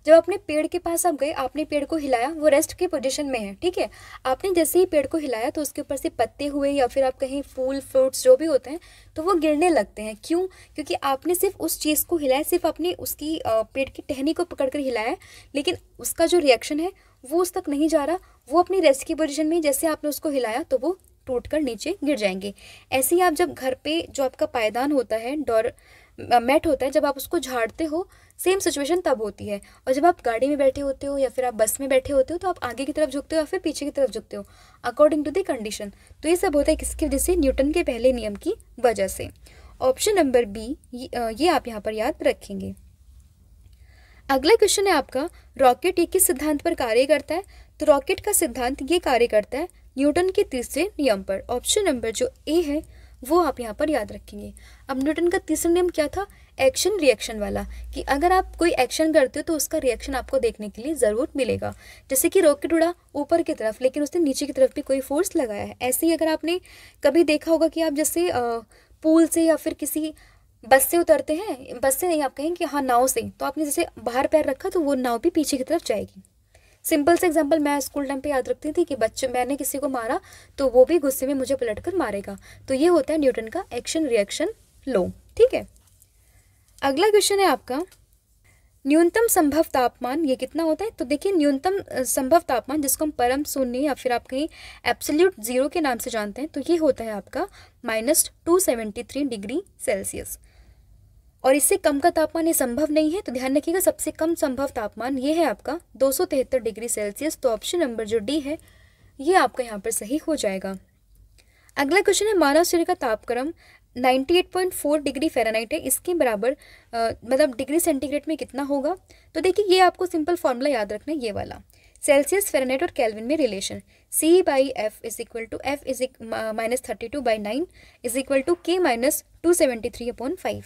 जब अपने पेड़ के पास आप गए आपने पेड़ को हिलाया वो रेस्ट की पोजिशन में है ठीक है आपने जैसे ही पेड़ को हिलाया तो उसके ऊपर से पत्ते हुए या फिर आप कहीं फूल फ्रूट्स जो भी होते हैं तो वो गिरने लगते हैं क्यों क्योंकि आपने सिर्फ उस चीज़ को हिलाया सिर्फ आपने उसकी पेड़ की टहनी को पकड़ कर हिलाया लेकिन उसका जो रिएक्शन है वो उस तक नहीं जा रहा वो अपनी रेस्ट की पोजिशन में जैसे आपने उसको हिलाया तो वो टूटकर नीचे गिर जाएंगे ऐसे ही आप जब घर पे जो आपका पायदान होता है डोर मैट होता है जब आप उसको झाड़ते हो सेम सिचुएशन तब होती है और जब आप गाड़ी में बैठे होते हो या फिर आप बस में बैठे होते हो तो आप आगे की तरफ झुकते हो या फिर पीछे की तरफ झुकते हो अकॉर्डिंग टू द कंडीशन तो ये सब होता है किसकी वजह से न्यूटन के पहले नियम की वजह से ऑप्शन नंबर बी ये आप यहाँ पर याद रखेंगे अगला क्वेश्चन है आपका रॉकेट ये किस सिद्धांत पर कार्य करता है तो रॉकेट का सिद्धांत ये कार्य करता है न्यूटन के तीसरे नियम पर ऑप्शन नंबर जो ए है वो आप यहाँ पर याद रखेंगे अब न्यूटन का तीसरा नियम क्या था एक्शन रिएक्शन वाला कि अगर आप कोई एक्शन करते हो तो उसका रिएक्शन आपको देखने के लिए ज़रूर मिलेगा जैसे कि रॉकेट उड़ा ऊपर की तरफ लेकिन उसने नीचे की तरफ भी कोई फोर्स लगाया है ऐसे ही अगर आपने कभी देखा होगा कि आप जैसे पूल से या फिर किसी बस से उतरते हैं बस से नहीं आप कहें कि हाँ नाव से तो आपने जैसे बाहर पैर रखा तो वो नाव भी पीछे की तरफ जाएगी सिंपल से एग्जाम्पल मैं स्कूल टाइम पे याद रखती थी कि बच्चे मैंने किसी को मारा तो वो भी गुस्से में मुझे पलट कर मारेगा तो ये होता है न्यूटन का एक्शन रिएक्शन लो ठीक है अगला क्वेश्चन है आपका न्यूनतम संभव तापमान ये कितना होता है तो देखिए न्यूनतम संभव तापमान जिसको हम परम शून्य या फिर आप कहीं एप्सल्यूट ज़ीरो के नाम से जानते हैं तो ये होता है आपका minus two seventy three degree Celsius और इससे कम का तापमान ये संभव नहीं है तो ध्यान रखिएगा सबसे कम संभव तापमान ये है आपका दो डिग्री सेल्सियस तो ऑप्शन नंबर जो डी है ये आपका यहाँ पर सही हो जाएगा अगला क्वेश्चन है मानव सूर्य का तापक्रम 98.4 डिग्री फेरानाइट है इसके बराबर आ, मतलब डिग्री सेंटीग्रेड में कितना होगा तो देखिए ये आपको सिंपल फॉर्मूला याद रखना है ये वाला सेल्सियस फेरानाइट और कैलविन में relation C by F is equal to F is minus thirty two by nine is equal to K minus two seventy three upon five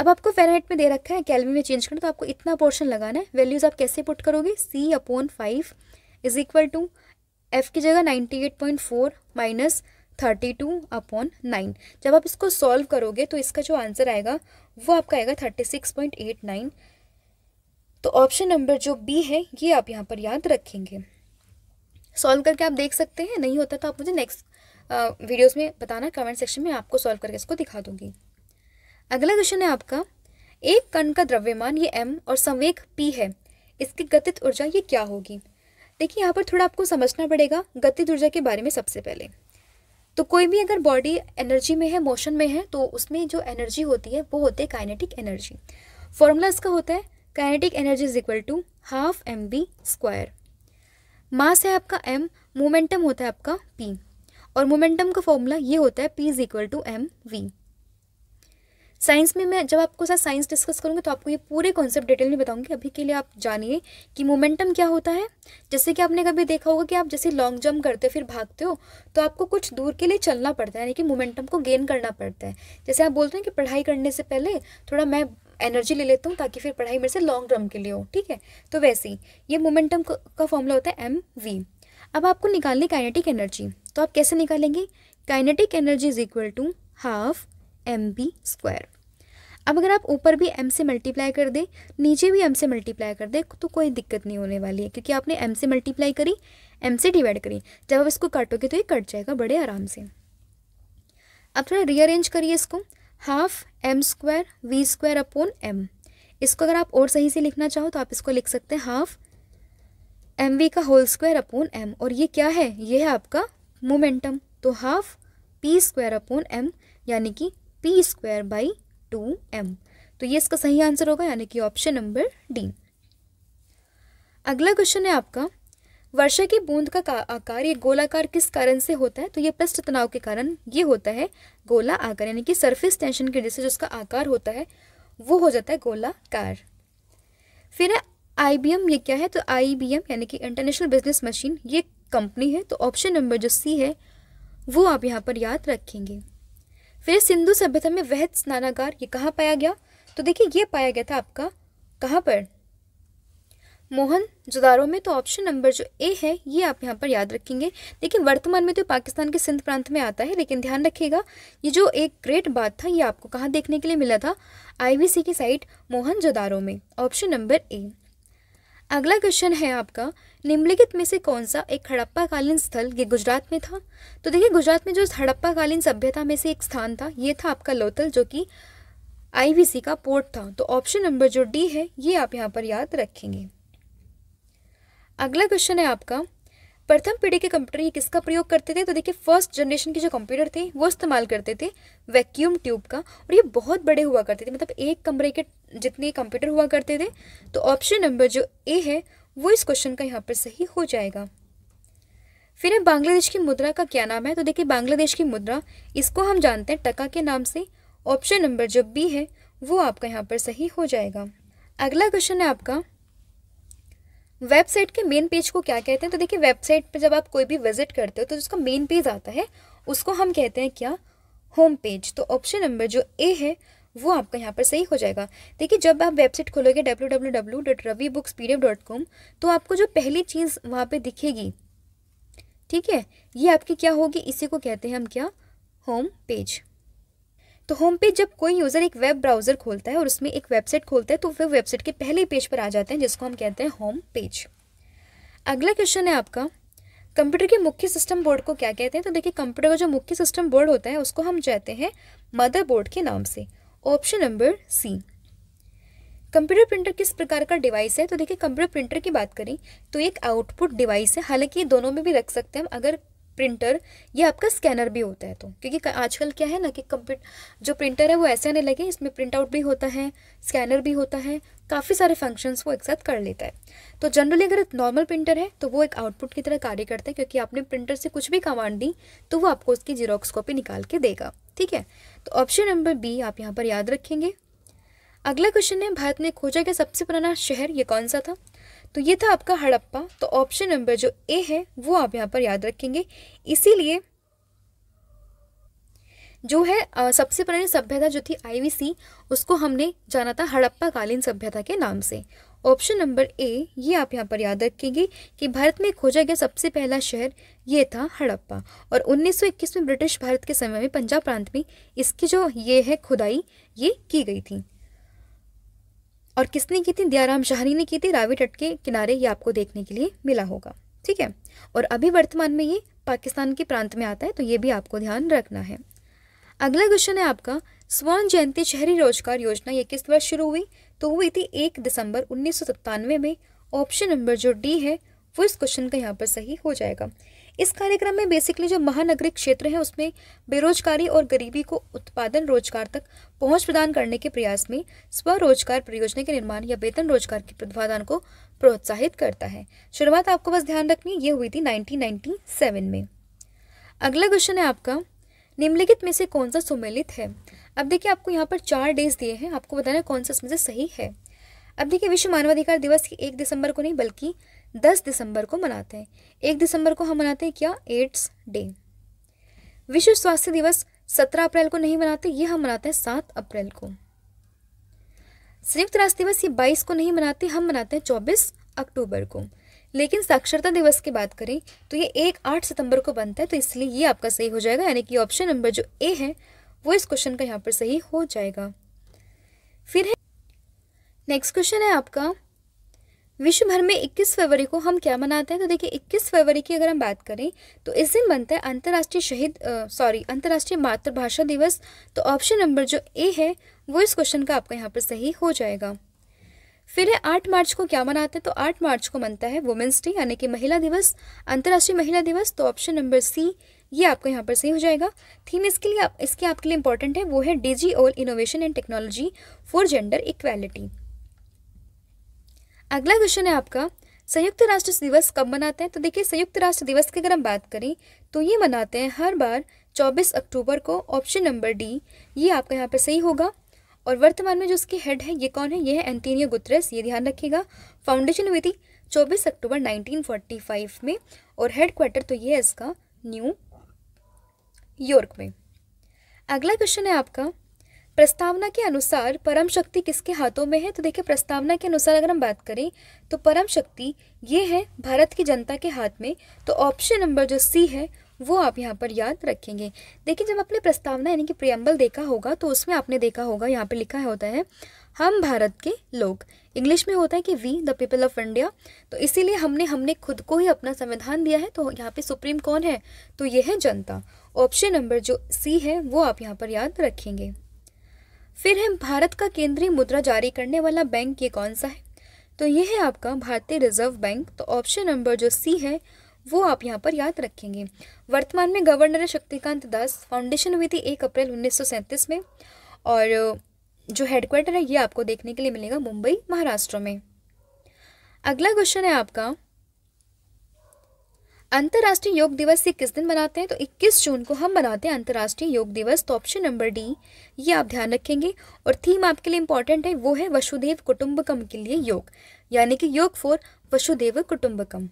अब आपको फेनहाइट में दे रखा है कैलवी में चेंज करना तो आपको इतना पोर्शन लगाना है वैल्यूज़ आप कैसे पुट करोगे C upon five is equal to F की जगह ninety eight point four minus thirty two upon nine जब आप इसको सॉल्व करोगे तो इसका जो आंसर आएगा वो आपका आएगा thirty six point eight nine तो ऑप्शन नंबर जो बी है ये आप यहाँ पर याद रखेंगे सॉल्व करके आप देख सकते हैं नहीं होता तो आप मुझे नेक्स्ट वीडियोज में बताना कमेंट सेक्शन में आपको सॉल्व करके इसको दिखा दूंगी अगला क्वेश्चन है आपका एक कण का द्रव्यमान ये एम और संवेग पी है इसकी गतित ऊर्जा ये क्या होगी देखिए यहाँ पर थोड़ा आपको समझना पड़ेगा गतित ऊर्जा के बारे में सबसे पहले तो कोई भी अगर बॉडी एनर्जी में है मोशन में है तो उसमें जो एनर्जी होती है वो होती है काइनेटिक एनर्जी फॉर्मूला इसका होता है kinetic energy is equal to half M B square mass है आपका एम मोमेंटम होता है आपका पी और मोमेंटम का फॉर्मूला ये होता है P is equal to M V science में मैं जब आपको साथ साइंस डिस्कस करूँगी तो आपको ये पूरे कॉन्सेप्ट डिटेल में बताऊँगी अभी के लिए आप जानिए कि मोमेंटम क्या होता है जैसे कि आपने कभी देखा होगा कि आप जैसे लॉन्ग जंप करते हो फिर भागते हो तो आपको कुछ दूर के लिए चलना पड़ता है यानी कि मोमेंटम को गेन करना पड़ता है जैसे आप बोलते हैं कि पढ़ाई करने से पहले थोड़ा मैं एनर्जी ले लेता हूँ ताकि फिर पढ़ाई मेरे से लॉन्ग टर्म के लिए हो ठीक है तो वैसे ही ये मोमेंटम का फॉर्मूला होता है एम वी अब आपको निकालनी काइनेटिक एनर्जी तो आप कैसे निकालेंगे kinetic energy is equal to half M B square अब अगर आप ऊपर भी एम से मल्टीप्लाई कर दें नीचे भी एम से मल्टीप्लाई कर दें तो कोई दिक्कत नहीं होने वाली है क्योंकि आपने एम से मल्टीप्लाई करी एम से डिवाइड करी जब आप इसको काटोगे तो ये कट जाएगा बड़े आराम से अब थोड़ा रीअरेंज करिए इसको half M square V square upon M इसको अगर आप और सही से लिखना चाहो तो आप इसको लिख सकते हैं हाफ एम वी का होल स्क्वायर अपॉन एम और ये क्या है ये है आपका मोमेंटम तो half P square upon M यानी कि P square by two M तो ये इसका सही आंसर होगा यानी कि ऑप्शन नंबर डी अगला क्वेश्चन है आपका वर्षा की बूंद का, का आकार ये गोलाकार किस कारण से होता है तो ये पृष्ठ तनाव के कारण ये होता है गोला आकार यानी कि सरफेस टेंशन की वजह से जो उसका आकार होता है वो हो जाता है गोलाकार फिर है आई ये क्या है तो आई यानी कि इंटरनेशनल बिजनेस मशीन ये कंपनी है तो ऑप्शन नंबर जो सी है वो आप यहाँ पर याद रखेंगे फिर सिंधु सभ्यता में वह स्नानागार ये कहाँ पाया गया तो देखिए ये पाया गया था आपका कहाँ पर मोहन जुदारों में तो ऑप्शन नंबर जो ए है ये आप यहाँ पर याद रखेंगे देखिए वर्तमान में तो पाकिस्तान के सिंध प्रांत में आता है लेकिन ध्यान रखिएगा ये जो एक ग्रेट बात था ये आपको कहाँ देखने के लिए मिला था आईवीसी की साइट मोहन जोदारों में ऑप्शन नंबर ए अगला क्वेश्चन है आपका निम्नलिखित में से कौन सा एक हड़प्पा कालीन स्थल ये गुजरात में था तो देखिए गुजरात में जो हड़प्पा कालीन सभ्यता में से एक स्थान था ये था आपका लोथल जो कि आईवीसी का पोर्ट था तो ऑप्शन नंबर जो डी है ये आप यहाँ पर याद रखेंगे अगला क्वेश्चन है आपका प्रथम पीढ़ी के कंप्यूटर ये किसका प्रयोग करते थे तो देखिए फर्स्ट जनरेशन के जो कंप्यूटर थे वो इस्तेमाल करते थे वैक्यूम ट्यूब का और ये बहुत बड़े हुआ करते थे मतलब एक कमरे के जितने कंप्यूटर हुआ करते थे तो ऑप्शन नंबर जो ए है वो इस क्वेश्चन का यहाँ पर सही हो जाएगा फिर है बांग्लादेश की मुद्रा का क्या नाम है तो देखिए बांग्लादेश की मुद्रा इसको हम जानते हैं टका के नाम से ऑप्शन नंबर जो बी है वो आपका यहाँ पर सही हो जाएगा अगला क्वेश्चन है आपका वेबसाइट के मेन पेज को क्या कहते हैं तो देखिए वेबसाइट पर जब आप कोई भी विजिट करते हो तो जिसका मेन पेज आता है उसको हम कहते हैं क्या होम पेज तो ऑप्शन नंबर जो ए है वो आपका यहाँ पर सही हो जाएगा देखिए जब आप वेबसाइट खोलोगे W W W dot Ravi books dot com तो आपको जो पहली चीज़ वहाँ पर दिखेगी ठीक है ये आपकी क्या होगी इसी को कहते हैं हम क्या होम पेज तो होम पेज जब कोई यूज़र एक वेब ब्राउज़र खोलता है और उसमें एक वेबसाइट खोलता है तो फिर वेबसाइट के पहले पेज पर आ जाते हैं जिसको हम कहते हैं होम पेज अगला क्वेश्चन है आपका कंप्यूटर के मुख्य सिस्टम बोर्ड को क्या कहते हैं तो देखिए कंप्यूटर का जो मुख्य सिस्टम बोर्ड होता है उसको हम कहते हैं मदर बोर्ड के नाम से option number C computer printer किस प्रकार का डिवाइस है तो देखिए कंप्यूटर प्रिंटर की बात करें तो एक आउटपुट डिवाइस है हालांकि ये दोनों में भी रख सकते हैं हम अगर प्रिंटर या आपका स्कैनर भी होता है तो क्योंकि आजकल क्या है ना कि कंप्यूटर जो प्रिंटर है वो ऐसे आने लगे इसमें प्रिंट आउट भी होता है स्कैनर भी होता है काफ़ी सारे फंक्शंस वो एक साथ कर लेता है तो जनरली अगर नॉर्मल प्रिंटर है तो वो एक आउटपुट की तरह कार्य करता है क्योंकि आपने प्रिंटर से कुछ भी कमांड दी तो वो आपको उसकी जीरोक्स कॉपी निकाल के देगा ठीक है तो ऑप्शन नंबर बी आप यहाँ पर याद रखेंगे अगला क्वेश्चन है भारत ने खोजा गया सबसे पुराना शहर ये कौन सा था तो ये था आपका हड़प्पा तो ऑप्शन नंबर जो ए है वो आप यहाँ पर याद रखेंगे इसीलिए जो है आ, सबसे पुरानी सभ्यता जो थी आईवीसी उसको हमने जाना था हड़प्पा कालीन सभ्यता के नाम से ऑप्शन नंबर ए ये आप यहाँ पर याद रखेंगे कि भारत में खोजा गया सबसे पहला शहर ये था हड़प्पा और 1921 में ब्रिटिश भारत के समय में पंजाब प्रांत में इसकी जो ये है खुदाई ये की गई थी और किसने की थी दयाराम शाहरी ने की थी रावी तट के किनारे ये आपको देखने के लिए मिला होगा ठीक है और अभी वर्तमान में ये पाकिस्तान के प्रांत में आता है तो ये भी आपको ध्यान रखना है अगला क्वेश्चन है आपका स्वर्ण जयंती शहरी रोजगार योजना ये किस वर्ष शुरू हुई तो हुई थी एक दिसंबर उन्नीस में ऑप्शन नंबर जो डी है वो इस क्वेश्चन का यहाँ पर सही हो जाएगा इस कार्यक्रम में बेसिकली जो महानगरीय क्षेत्र है उसमें बेरोजगारी और गरीबी को उत्पादन रोजगार तक पहुंच प्रदान करने के प्रयास में स्वरोजगार परियोजना के निर्माण या वेतन रोजगार के प्रदान को प्रोत्साहित करता है शुरुआत आपको बस ध्यान रखनी ये हुई थी 1997 में अगला क्वेश्चन है आपका निम्नलिखित में से कौन सा सुमेलित है अब देखिए आपको यहाँ पर चार डेज दिए हैं आपको बताना कौन सा इसमें से सही है अब देखिए विश्व मानवाधिकार दिवस एक दिसंबर को नहीं बल्कि दस दिसंबर को मनाते हैं एक दिसंबर को हम मनाते हैं क्या एड्स डे विश्व स्वास्थ्य दिवस सत्रह अप्रैल को नहीं मनाते ये हम मनाते हैं सात अप्रैल को संयुक्त राष्ट्र दिवस ये बाईस को नहीं मनाते हम मनाते हैं चौबीस अक्टूबर को लेकिन साक्षरता दिवस की बात करें तो ये एक आठ सितंबर को बनता है तो इसलिए ये आपका सही हो जाएगा यानी कि ऑप्शन नंबर जो ए है वो इस क्वेश्चन का यहाँ पर सही हो जाएगा फिर है नेक्स्ट क्वेश्चन है आपका विश्व भर में 21 फरवरी को हम क्या मनाते हैं तो देखिए 21 फरवरी की अगर हम बात करें तो इस दिन बनता है अंतर्राष्ट्रीय शहीद सॉरी अंतर्राष्ट्रीय मातृभाषा दिवस तो ऑप्शन नंबर जो ए है वो इस क्वेश्चन का आपका यहाँ पर सही हो जाएगा फिर है आठ मार्च को क्या मनाते हैं तो आठ मार्च को मनता है वुमेंस डे यानी कि महिला दिवस अंतर्राष्ट्रीय महिला दिवस तो ऑप्शन नंबर सी ये आपको यहाँ पर सही हो जाएगा थीम इसके लिए आप, इसके आपके लिए इंपॉर्टेंट है वो है digitall innovation and technology for gender equality अगला क्वेश्चन है आपका संयुक्त राष्ट्र दिवस कब मनाते हैं तो देखिए संयुक्त राष्ट्र दिवस की अगर हम बात करें तो ये मनाते हैं हर बार 24 अक्टूबर को ऑप्शन नंबर डी ये आपका यहाँ पर सही होगा और वर्तमान में जो उसकी हेड है ये कौन है ये है एंटीनियो गुतरेस ये ध्यान रखिएगा फाउंडेशन हुई थी 24 अक्टूबर 1945 में और हेड क्वार्टर तो ये है इसका न्यू यॉर्क में अगला क्वेश्चन है आपका प्रस्तावना के अनुसार परम शक्ति किसके हाथों में है तो देखिए प्रस्तावना के अनुसार अगर हम बात करें तो परम शक्ति ये है भारत की जनता के हाथ में तो ऑप्शन नंबर जो सी है वो आप यहाँ पर याद रखेंगे देखिए जब आपने प्रस्तावना यानी कि प्रियम्बल देखा होगा तो उसमें आपने देखा होगा यहाँ पर लिखा होता है हम भारत के लोग इंग्लिश में होता है कि we the people of India तो इसीलिए हमने हमने खुद को ही अपना संविधान दिया है तो यहाँ पे सुप्रीम कौन है तो ये है जनता ऑप्शन नंबर जो सी है वो आप यहाँ पर याद रखेंगे फिर है भारत का केंद्रीय मुद्रा जारी करने वाला बैंक ये कौन सा है तो ये है आपका भारतीय रिजर्व बैंक तो ऑप्शन नंबर जो सी है वो आप यहाँ पर याद रखेंगे वर्तमान में गवर्नर है शक्तिकांत दास फाउंडेशन हुई थी एक अप्रैल उन्नीस में और जो हेडक्वार्टर है ये आपको देखने के लिए मिलेगा मुंबई महाराष्ट्र में अगला क्वेश्चन है आपका अंतर्राष्ट्रीय योग दिवस से किस दिन मनाते हैं तो 21 जून को हम मनाते हैं अंतर्राष्ट्रीय योग दिवस तो ऑप्शन नंबर डी ये आप ध्यान रखेंगे और थीम आपके लिए इंपॉर्टेंट है वो है वसुदेव कुटुंबकम के लिए योग यानी कि योग फॉर वसुदेव कुटुंबकम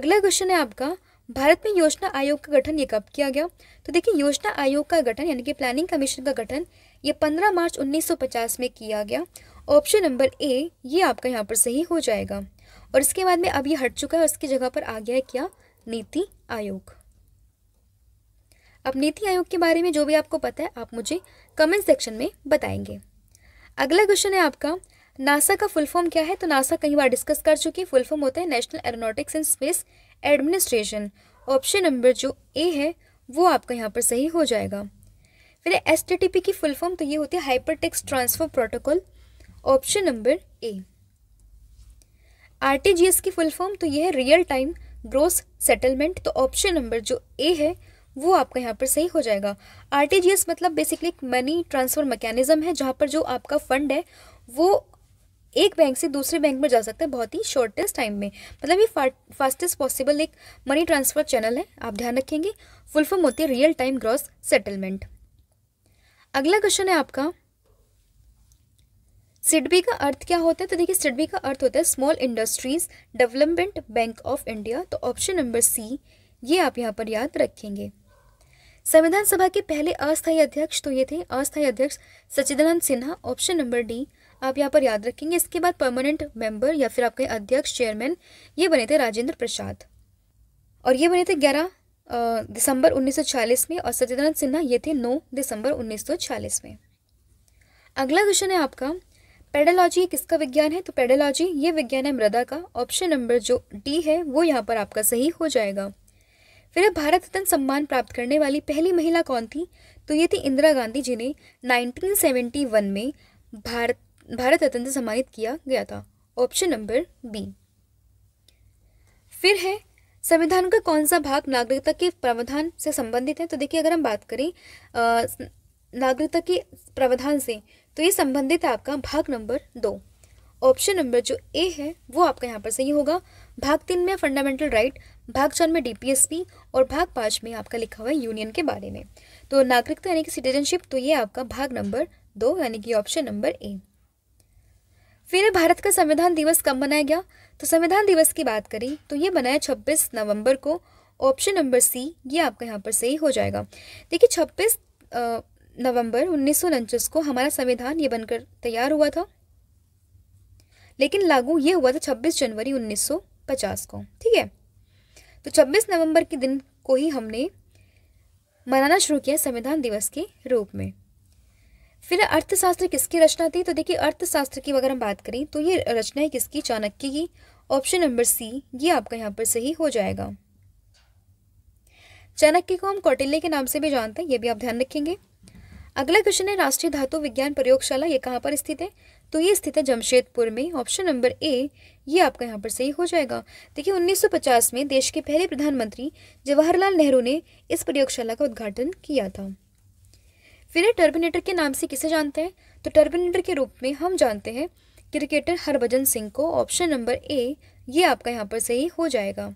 अगला क्वेश्चन है आपका भारत में योजना आयोग का गठन ये कब किया गया तो देखिए योजना आयोग का गठन यानी कि प्लानिंग कमीशन का गठन ये 15 मार्च 1950 में किया गया ऑप्शन नंबर ए ये आपका यहाँ पर सही हो जाएगा और इसके बाद में अब ये हट चुका है और इसकी जगह पर आ गया है क्या नीति आयोग अब नीति आयोग के बारे में जो भी आपको पता है आप मुझे कमेंट सेक्शन में बताएंगे अगला क्वेश्चन है आपका नासा का फुल फॉर्म क्या है तो नासा कई बार डिस्कस कर चुकी है फुल फॉर्म होता है national aeronautics and space administration option number जो ए है वो आपका यहाँ पर सही हो जाएगा फिर एस की फुल फॉर्म तो ये होती है hyper transfer protocol option number A R की फुल फॉर्म तो यह है रियल टाइम ग्रोस सेटलमेंट तो ऑप्शन नंबर जो ए है वो आपका यहाँ पर सही हो जाएगा आर मतलब बेसिकली एक मनी ट्रांसफ़र मैकेनिज़्म है जहाँ पर जो आपका फ़ंड है वो एक बैंक से दूसरे बैंक में जा सकता है बहुत ही शॉर्टेस्ट टाइम में मतलब ये फास्टेस्ट पॉसिबल एक मनी ट्रांसफ़र चैनल है आप ध्यान रखेंगे फुल फॉर्म होती है रियल टाइम ग्रॉस सेटलमेंट अगला क्वेश्चन है आपका सिडबी का अर्थ क्या होता है तो देखिए सिडबी का अर्थ होता है small industries development bank of India तो ऑप्शन नंबर सी ये आप यहाँ पर याद रखेंगे संविधान सभा के पहले अस्थायी अध्यक्ष तो ये थे अस्थायी अध्यक्ष Sachchidananda Sinha option number D आप यहाँ पर याद रखेंगे इसके बाद परमानेंट मेंबर या फिर आपके अध्यक्ष चेयरमैन ये बने थे राजेंद्र प्रसाद और ये बने थे ग्यारह दिसंबर 1946 में और सचिदानंद सिन्हा ये थे 9 दिसंबर 1946 में अगला क्वेश्चन है आपका पेडोलॉजी किसका विज्ञान है तो पेडोलॉजी ये विज्ञान है मृदा का ऑप्शन नंबर जो डी है वो यहाँ पर आपका सही हो जाएगा फिर भारत रत्न सम्मान प्राप्त करने वाली पहली महिला कौन थी तो ये थी इंदिरा गांधी जिन्हें वन में भारत भारत रत्न से सम्मानित किया गया था ऑप्शन नंबर बी फिर है संविधान का कौन सा भाग नागरिकता के प्रावधान से संबंधित है तो देखिए अगर हम बात करें नागरिकता के प्रावधान से तो ये संबंधित है आपका भाग नंबर दो ऑप्शन नंबर जो ए है वो आपका यहाँ पर सही होगा भाग तीन में फंडामेंटल राइट भाग चार में डीपीएसपी और भाग पाँच में आपका लिखा हुआ है यूनियन के बारे में तो नागरिकता तो यानी कि सिटीजनशिप तो ये आपका भाग नंबर दो यानी कि ऑप्शन नंबर ए फिर भारत का संविधान दिवस कब मनाया गया तो संविधान दिवस की बात करें तो ये मनाया छब्बीस नवम्बर को ऑप्शन नंबर सी ये आपका यहाँ पर सही हो जाएगा देखिए छब्बीस नवंबर उन्नीस को हमारा संविधान ये बनकर तैयार हुआ था लेकिन लागू ये हुआ था 26 जनवरी 1950 को ठीक है तो 26 नवंबर के दिन को ही हमने मनाना शुरू किया संविधान दिवस के रूप में फिर अर्थशास्त्र किसकी रचना थी तो देखिए अर्थशास्त्र की अगर हम बात करें तो ये रचना है किसकी चाणक्य की ऑप्शन नंबर सी ये आपका यहाँ पर सही हो जाएगा चाणक्य को हम कौटिल्य के नाम से भी जानते हैं ये भी आप ध्यान रखेंगे अगला क्वेश्चन है राष्ट्रीय धातु विज्ञान प्रयोगशाला ये कहाँ पर स्थित है तो ये स्थित है जमशेदपुर में ऑप्शन नंबर ए ये आपका यहाँ पर सही हो जाएगा देखिए 1950 में देश के पहले प्रधानमंत्री जवाहरलाल नेहरू ने इस प्रयोगशाला का उद्घाटन किया था फिर टर्मिनेटर के नाम से किसे जानते हैं तो टर्मिनेटर के रूप में हम जानते हैं क्रिकेटर हरभजन सिंह को ऑप्शन नंबर ए ये आपका यहाँ पर सही हो जाएगा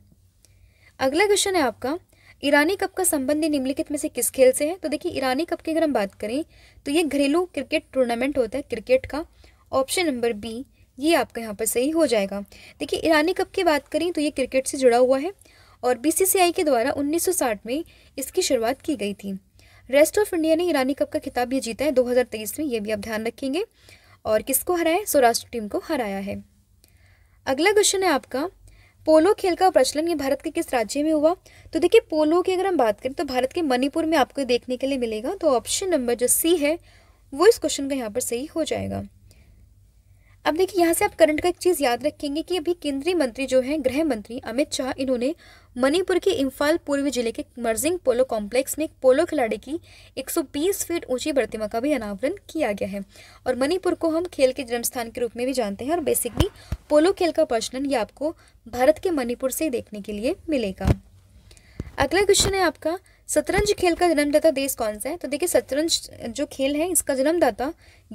अगला क्वेश्चन है आपका ईरानी कप का संबंध निम्नलिखित में से किस खेल से है तो देखिए ईरानी कप की अगर हम बात करें तो ये घरेलू क्रिकेट टूर्नामेंट होता है क्रिकेट का ऑप्शन नंबर बी ये आपका यहाँ पर सही हो जाएगा देखिए ईरानी कप की बात करें तो ये क्रिकेट से जुड़ा हुआ है और बी के द्वारा 1960 में इसकी शुरुआत की गई थी रेस्ट ऑफ इंडिया ने ईरानी कप का खिताब ये जीता है 2023 में ये भी आप ध्यान रखेंगे और किसको हराया है सौराष्ट्र टीम को हराया है अगला क्वेश्चन है आपका पोलो खेल का प्रचलन ये भारत के किस राज्य में हुआ तो देखिए पोलो की अगर हम बात करें तो भारत के मणिपुर में आपको देखने के लिए मिलेगा तो ऑप्शन नंबर जो सी है वो इस क्वेश्चन का यहाँ पर सही हो जाएगा अब देखिए यहाँ से आप करंट का एक चीज़ याद रखेंगे कि अभी केंद्रीय मंत्री जो है गृह मंत्री अमित शाह इन्होंने मणिपुर के इम्फाल पूर्वी जिले के मर्जिंग पोलो कॉम्प्लेक्स में एक पोलो खिलाड़ी की 120 फीट ऊंची प्रतिमा का भी अनावरण किया गया है और मणिपुर को हम खेल के जन्म स्थान के रूप में भी जानते हैं और बेसिकली पोलो खेल का प्रचलन ये आपको भारत के मणिपुर से देखने के लिए मिलेगा अगला क्वेश्चन है आपका शतरंज खेल का जन्मदाता देश कौन सा है तो देखिए शतरंज जो खेल है इसका जन्मदाता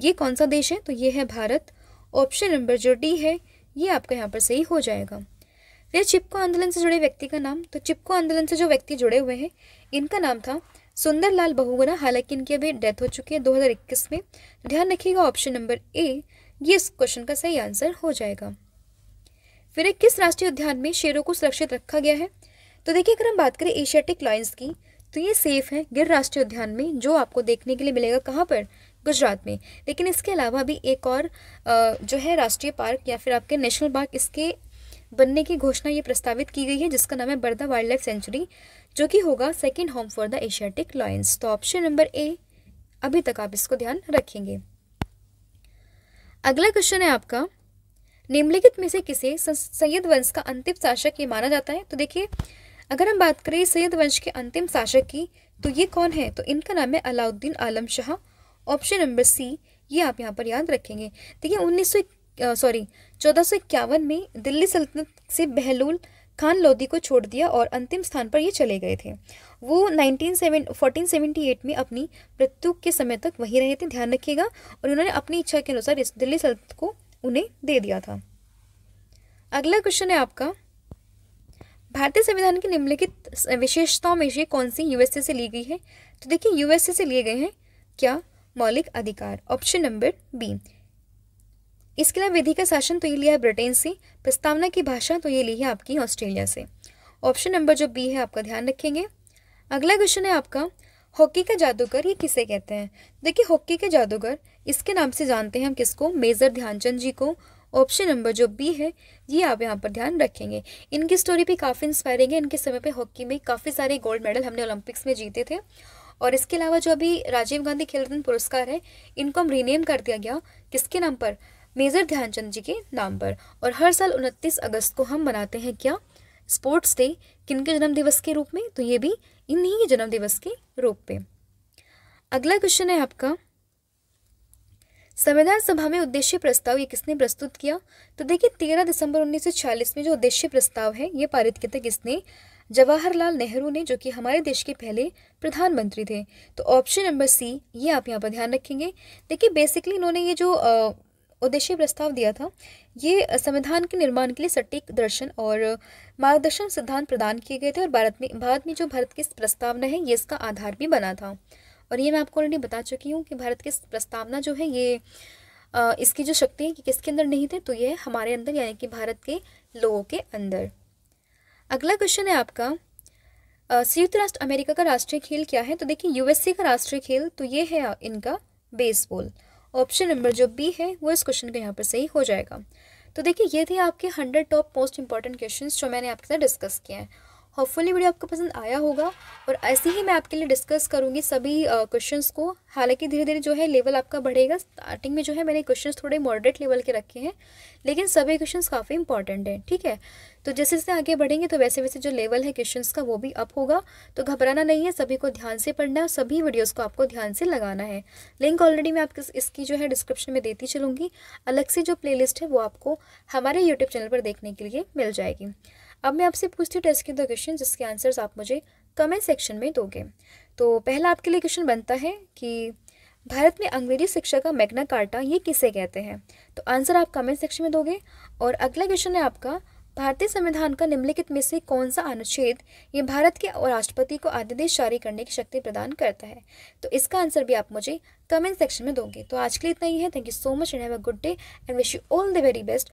ये कौन सा देश है तो ये है भारत ऑप्शन नंबर जो डी है ये आपका यहाँ पर सही हो जाएगा फिर चिपको आंदोलन से जुड़े व्यक्ति का नाम तो चिपको आंदोलन से जो व्यक्ति जुड़े हुए हैं इनका नाम था सुंदरलाल बहुगुना हालांकि इनकी अभी डेथ हो चुकी है 2021 में तो ध्यान रखिएगा ऑप्शन नंबर ए ये इस क्वेश्चन का सही आंसर हो जाएगा फिर एक किस राष्ट्रीय उद्यान में शेरों को सुरक्षित रखा गया है तो देखिए अगर हम बात करें एशियाटिक लाइन्स की तो ये सेफ है गिर राष्ट्रीय उद्यान में जो आपको देखने के लिए मिलेगा कहाँ पर गुजरात में लेकिन इसके अलावा भी एक और जो है राष्ट्रीय पार्क या फिर आपके नेशनल पार्क इसके बनने की घोषणा ये प्रस्तावित की गई है जिसका नाम है बर्दा वाइल्ड लाइफ सेंचुरी जो कि होगा second home for the Asiatic lions तो ऑप्शन नंबर ए अभी तक आप इसको ध्यान रखेंगे अगला क्वेश्चन है आपका निम्नलिखित में से किसे सैयद वंश का अंतिम शासक ये माना जाता है तो देखिए अगर हम बात करें सैयद वंश के अंतिम शासक की तो ये कौन है तो इनका नाम है Alauddin Alam Shah option number C ये आप यहाँ पर याद रखेंगे देखिए उन्नीस सॉरी 1451 में दिल्ली सल्तनत से बहलूल खान लोदी को छोड़ दिया और अंतिम स्थान पर ये चले गए थे वो 1478 में अपनी मृत्यु के समय तक वहीं रहे थे ध्यान रखिएगा और उन्होंने अपनी इच्छा के अनुसार इस दिल्ली सल्तनत को उन्हें दे दिया था अगला क्वेश्चन है आपका भारतीय संविधान की निम्नलिखित विशेषताओं में से कौन सी यूएसए से ली गई है तो देखिए यूएसए से लिए गए हैं क्या मौलिक अधिकार ऑप्शन नंबर बी इसके अलावा विधि का शासन तो ये लिया है ब्रिटेन से प्रस्तावना की भाषा तो ये ली है आपकी ऑस्ट्रेलिया से ऑप्शन नंबर जो बी है आपका ध्यान रखेंगे अगला क्वेश्चन है आपका हॉकी का जादूगर ये किसे कहते हैं देखिए हॉकी के जादूगर इसके नाम से जानते हैं हम किसको मेजर ध्यानचंद जी को ऑप्शन नंबर जो बी है ये आप यहाँ पर ध्यान रखेंगे इनकी स्टोरी भी काफ़ी इंस्पायरिंग है इनके समय पे हॉकी में काफ़ी सारे गोल्ड मेडल हमने ओलंपिक्स में जीते थे और इसके अलावा जो अभी राजीव गांधी खेल रत्न पुरस्कार है इनको हम रीनेम कर दिया गया किसके नाम पर मेजर ध्यानचंद जी के नाम पर और हर साल उनतीस अगस्त को हम मनाते हैं क्या स्पोर्ट्स डे किन के जन्म दिवस के रूप में तो ये भी इन्हीं के जन्म दिवस के रूप में अगला क्वेश्चन है आपका संविधान सभा में उद्देश्य प्रस्ताव ये किसने प्रस्तुत किया तो देखिए तेरह दिसंबर छियालीस में जो उद्देश्य प्रस्ताव है ये पारित किया था किसने जवाहरलाल नेहरू ने जो कि हमारे देश के पहले प्रधानमंत्री थे तो ऑप्शन नंबर सी ये आप यहाँ पर ध्यान रखेंगे देखिए बेसिकली इन्होंने ये जो उद्देश्य प्रस्ताव दिया था ये संविधान के निर्माण के लिए सटीक दर्शन और मार्गदर्शन सिद्धांत प्रदान किए गए थे और भारत में भारत में जो भारत की प्रस्तावना है ये इसका आधार भी बना था और ये मैं आपको ऑलरेडी बता चुकी हूँ कि भारत की प्रस्तावना जो है ये इसकी जो शक्ति है कि किसके अंदर नहीं थे तो ये हमारे अंदर यानी कि भारत के लोगों के अंदर अगला क्वेश्चन है आपका संयुक्त राष्ट्र अमेरिका का राष्ट्रीय खेल क्या है तो देखिए यूएसए का राष्ट्रीय खेल तो ये है इनका बेसबॉल ऑप्शन नंबर जो बी है वो इस क्वेश्चन का यहाँ पर सही हो जाएगा तो देखिए ये थे आपके hundred top most important question जो मैंने आपके साथ डिस्कस किए हैं होपफुली वीडियो आपको पसंद आया होगा और ऐसे ही मैं आपके लिए डिस्कस करूँगी सभी क्वेश्चंस को हालांकि धीरे धीरे जो है लेवल आपका बढ़ेगा स्टार्टिंग में जो है मैंने क्वेश्चंस थोड़े मॉडरेट लेवल के रखे हैं लेकिन सभी क्वेश्चंस काफ़ी इंपॉर्टेंट हैं ठीक है तो जैसे जैसे आगे बढ़ेंगे तो वैसे वैसे जो लेवल है क्वेश्चन का वो भी अप होगा तो घबराना नहीं है सभी को ध्यान से पढ़ना है सभी वीडियोज़ को आपको ध्यान से लगाना है लिंक ऑलरेडी मैं आपकी इसकी जो है डिस्क्रिप्शन में देती चलूँगी अलग से जो प्ले है वो आपको हमारे यूट्यूब चैनल पर देखने के लिए मिल जाएगी अब मैं आपसे पूछती हूँ टेस्ट के दो क्वेश्चन जिसके आंसर्स आप मुझे कमेंट सेक्शन में दोगे तो पहला आपके लिए क्वेश्चन बनता है कि भारत में अंग्रेजी शिक्षा का मैग्ना कार्टा ये किसे कहते हैं तो आंसर आप कमेंट सेक्शन में दोगे और अगला क्वेश्चन है आपका भारतीय संविधान का निम्नलिखित में से कौन सा अनुच्छेद ये भारत के और राष्ट्रपति को आदिदेश जारी करने की शक्ति प्रदान करता है तो इसका आंसर भी आप मुझे कमेंट सेक्शन में दोगे तो आज के लिए इतना ही है thank you so much and have a good day and wish you all the very best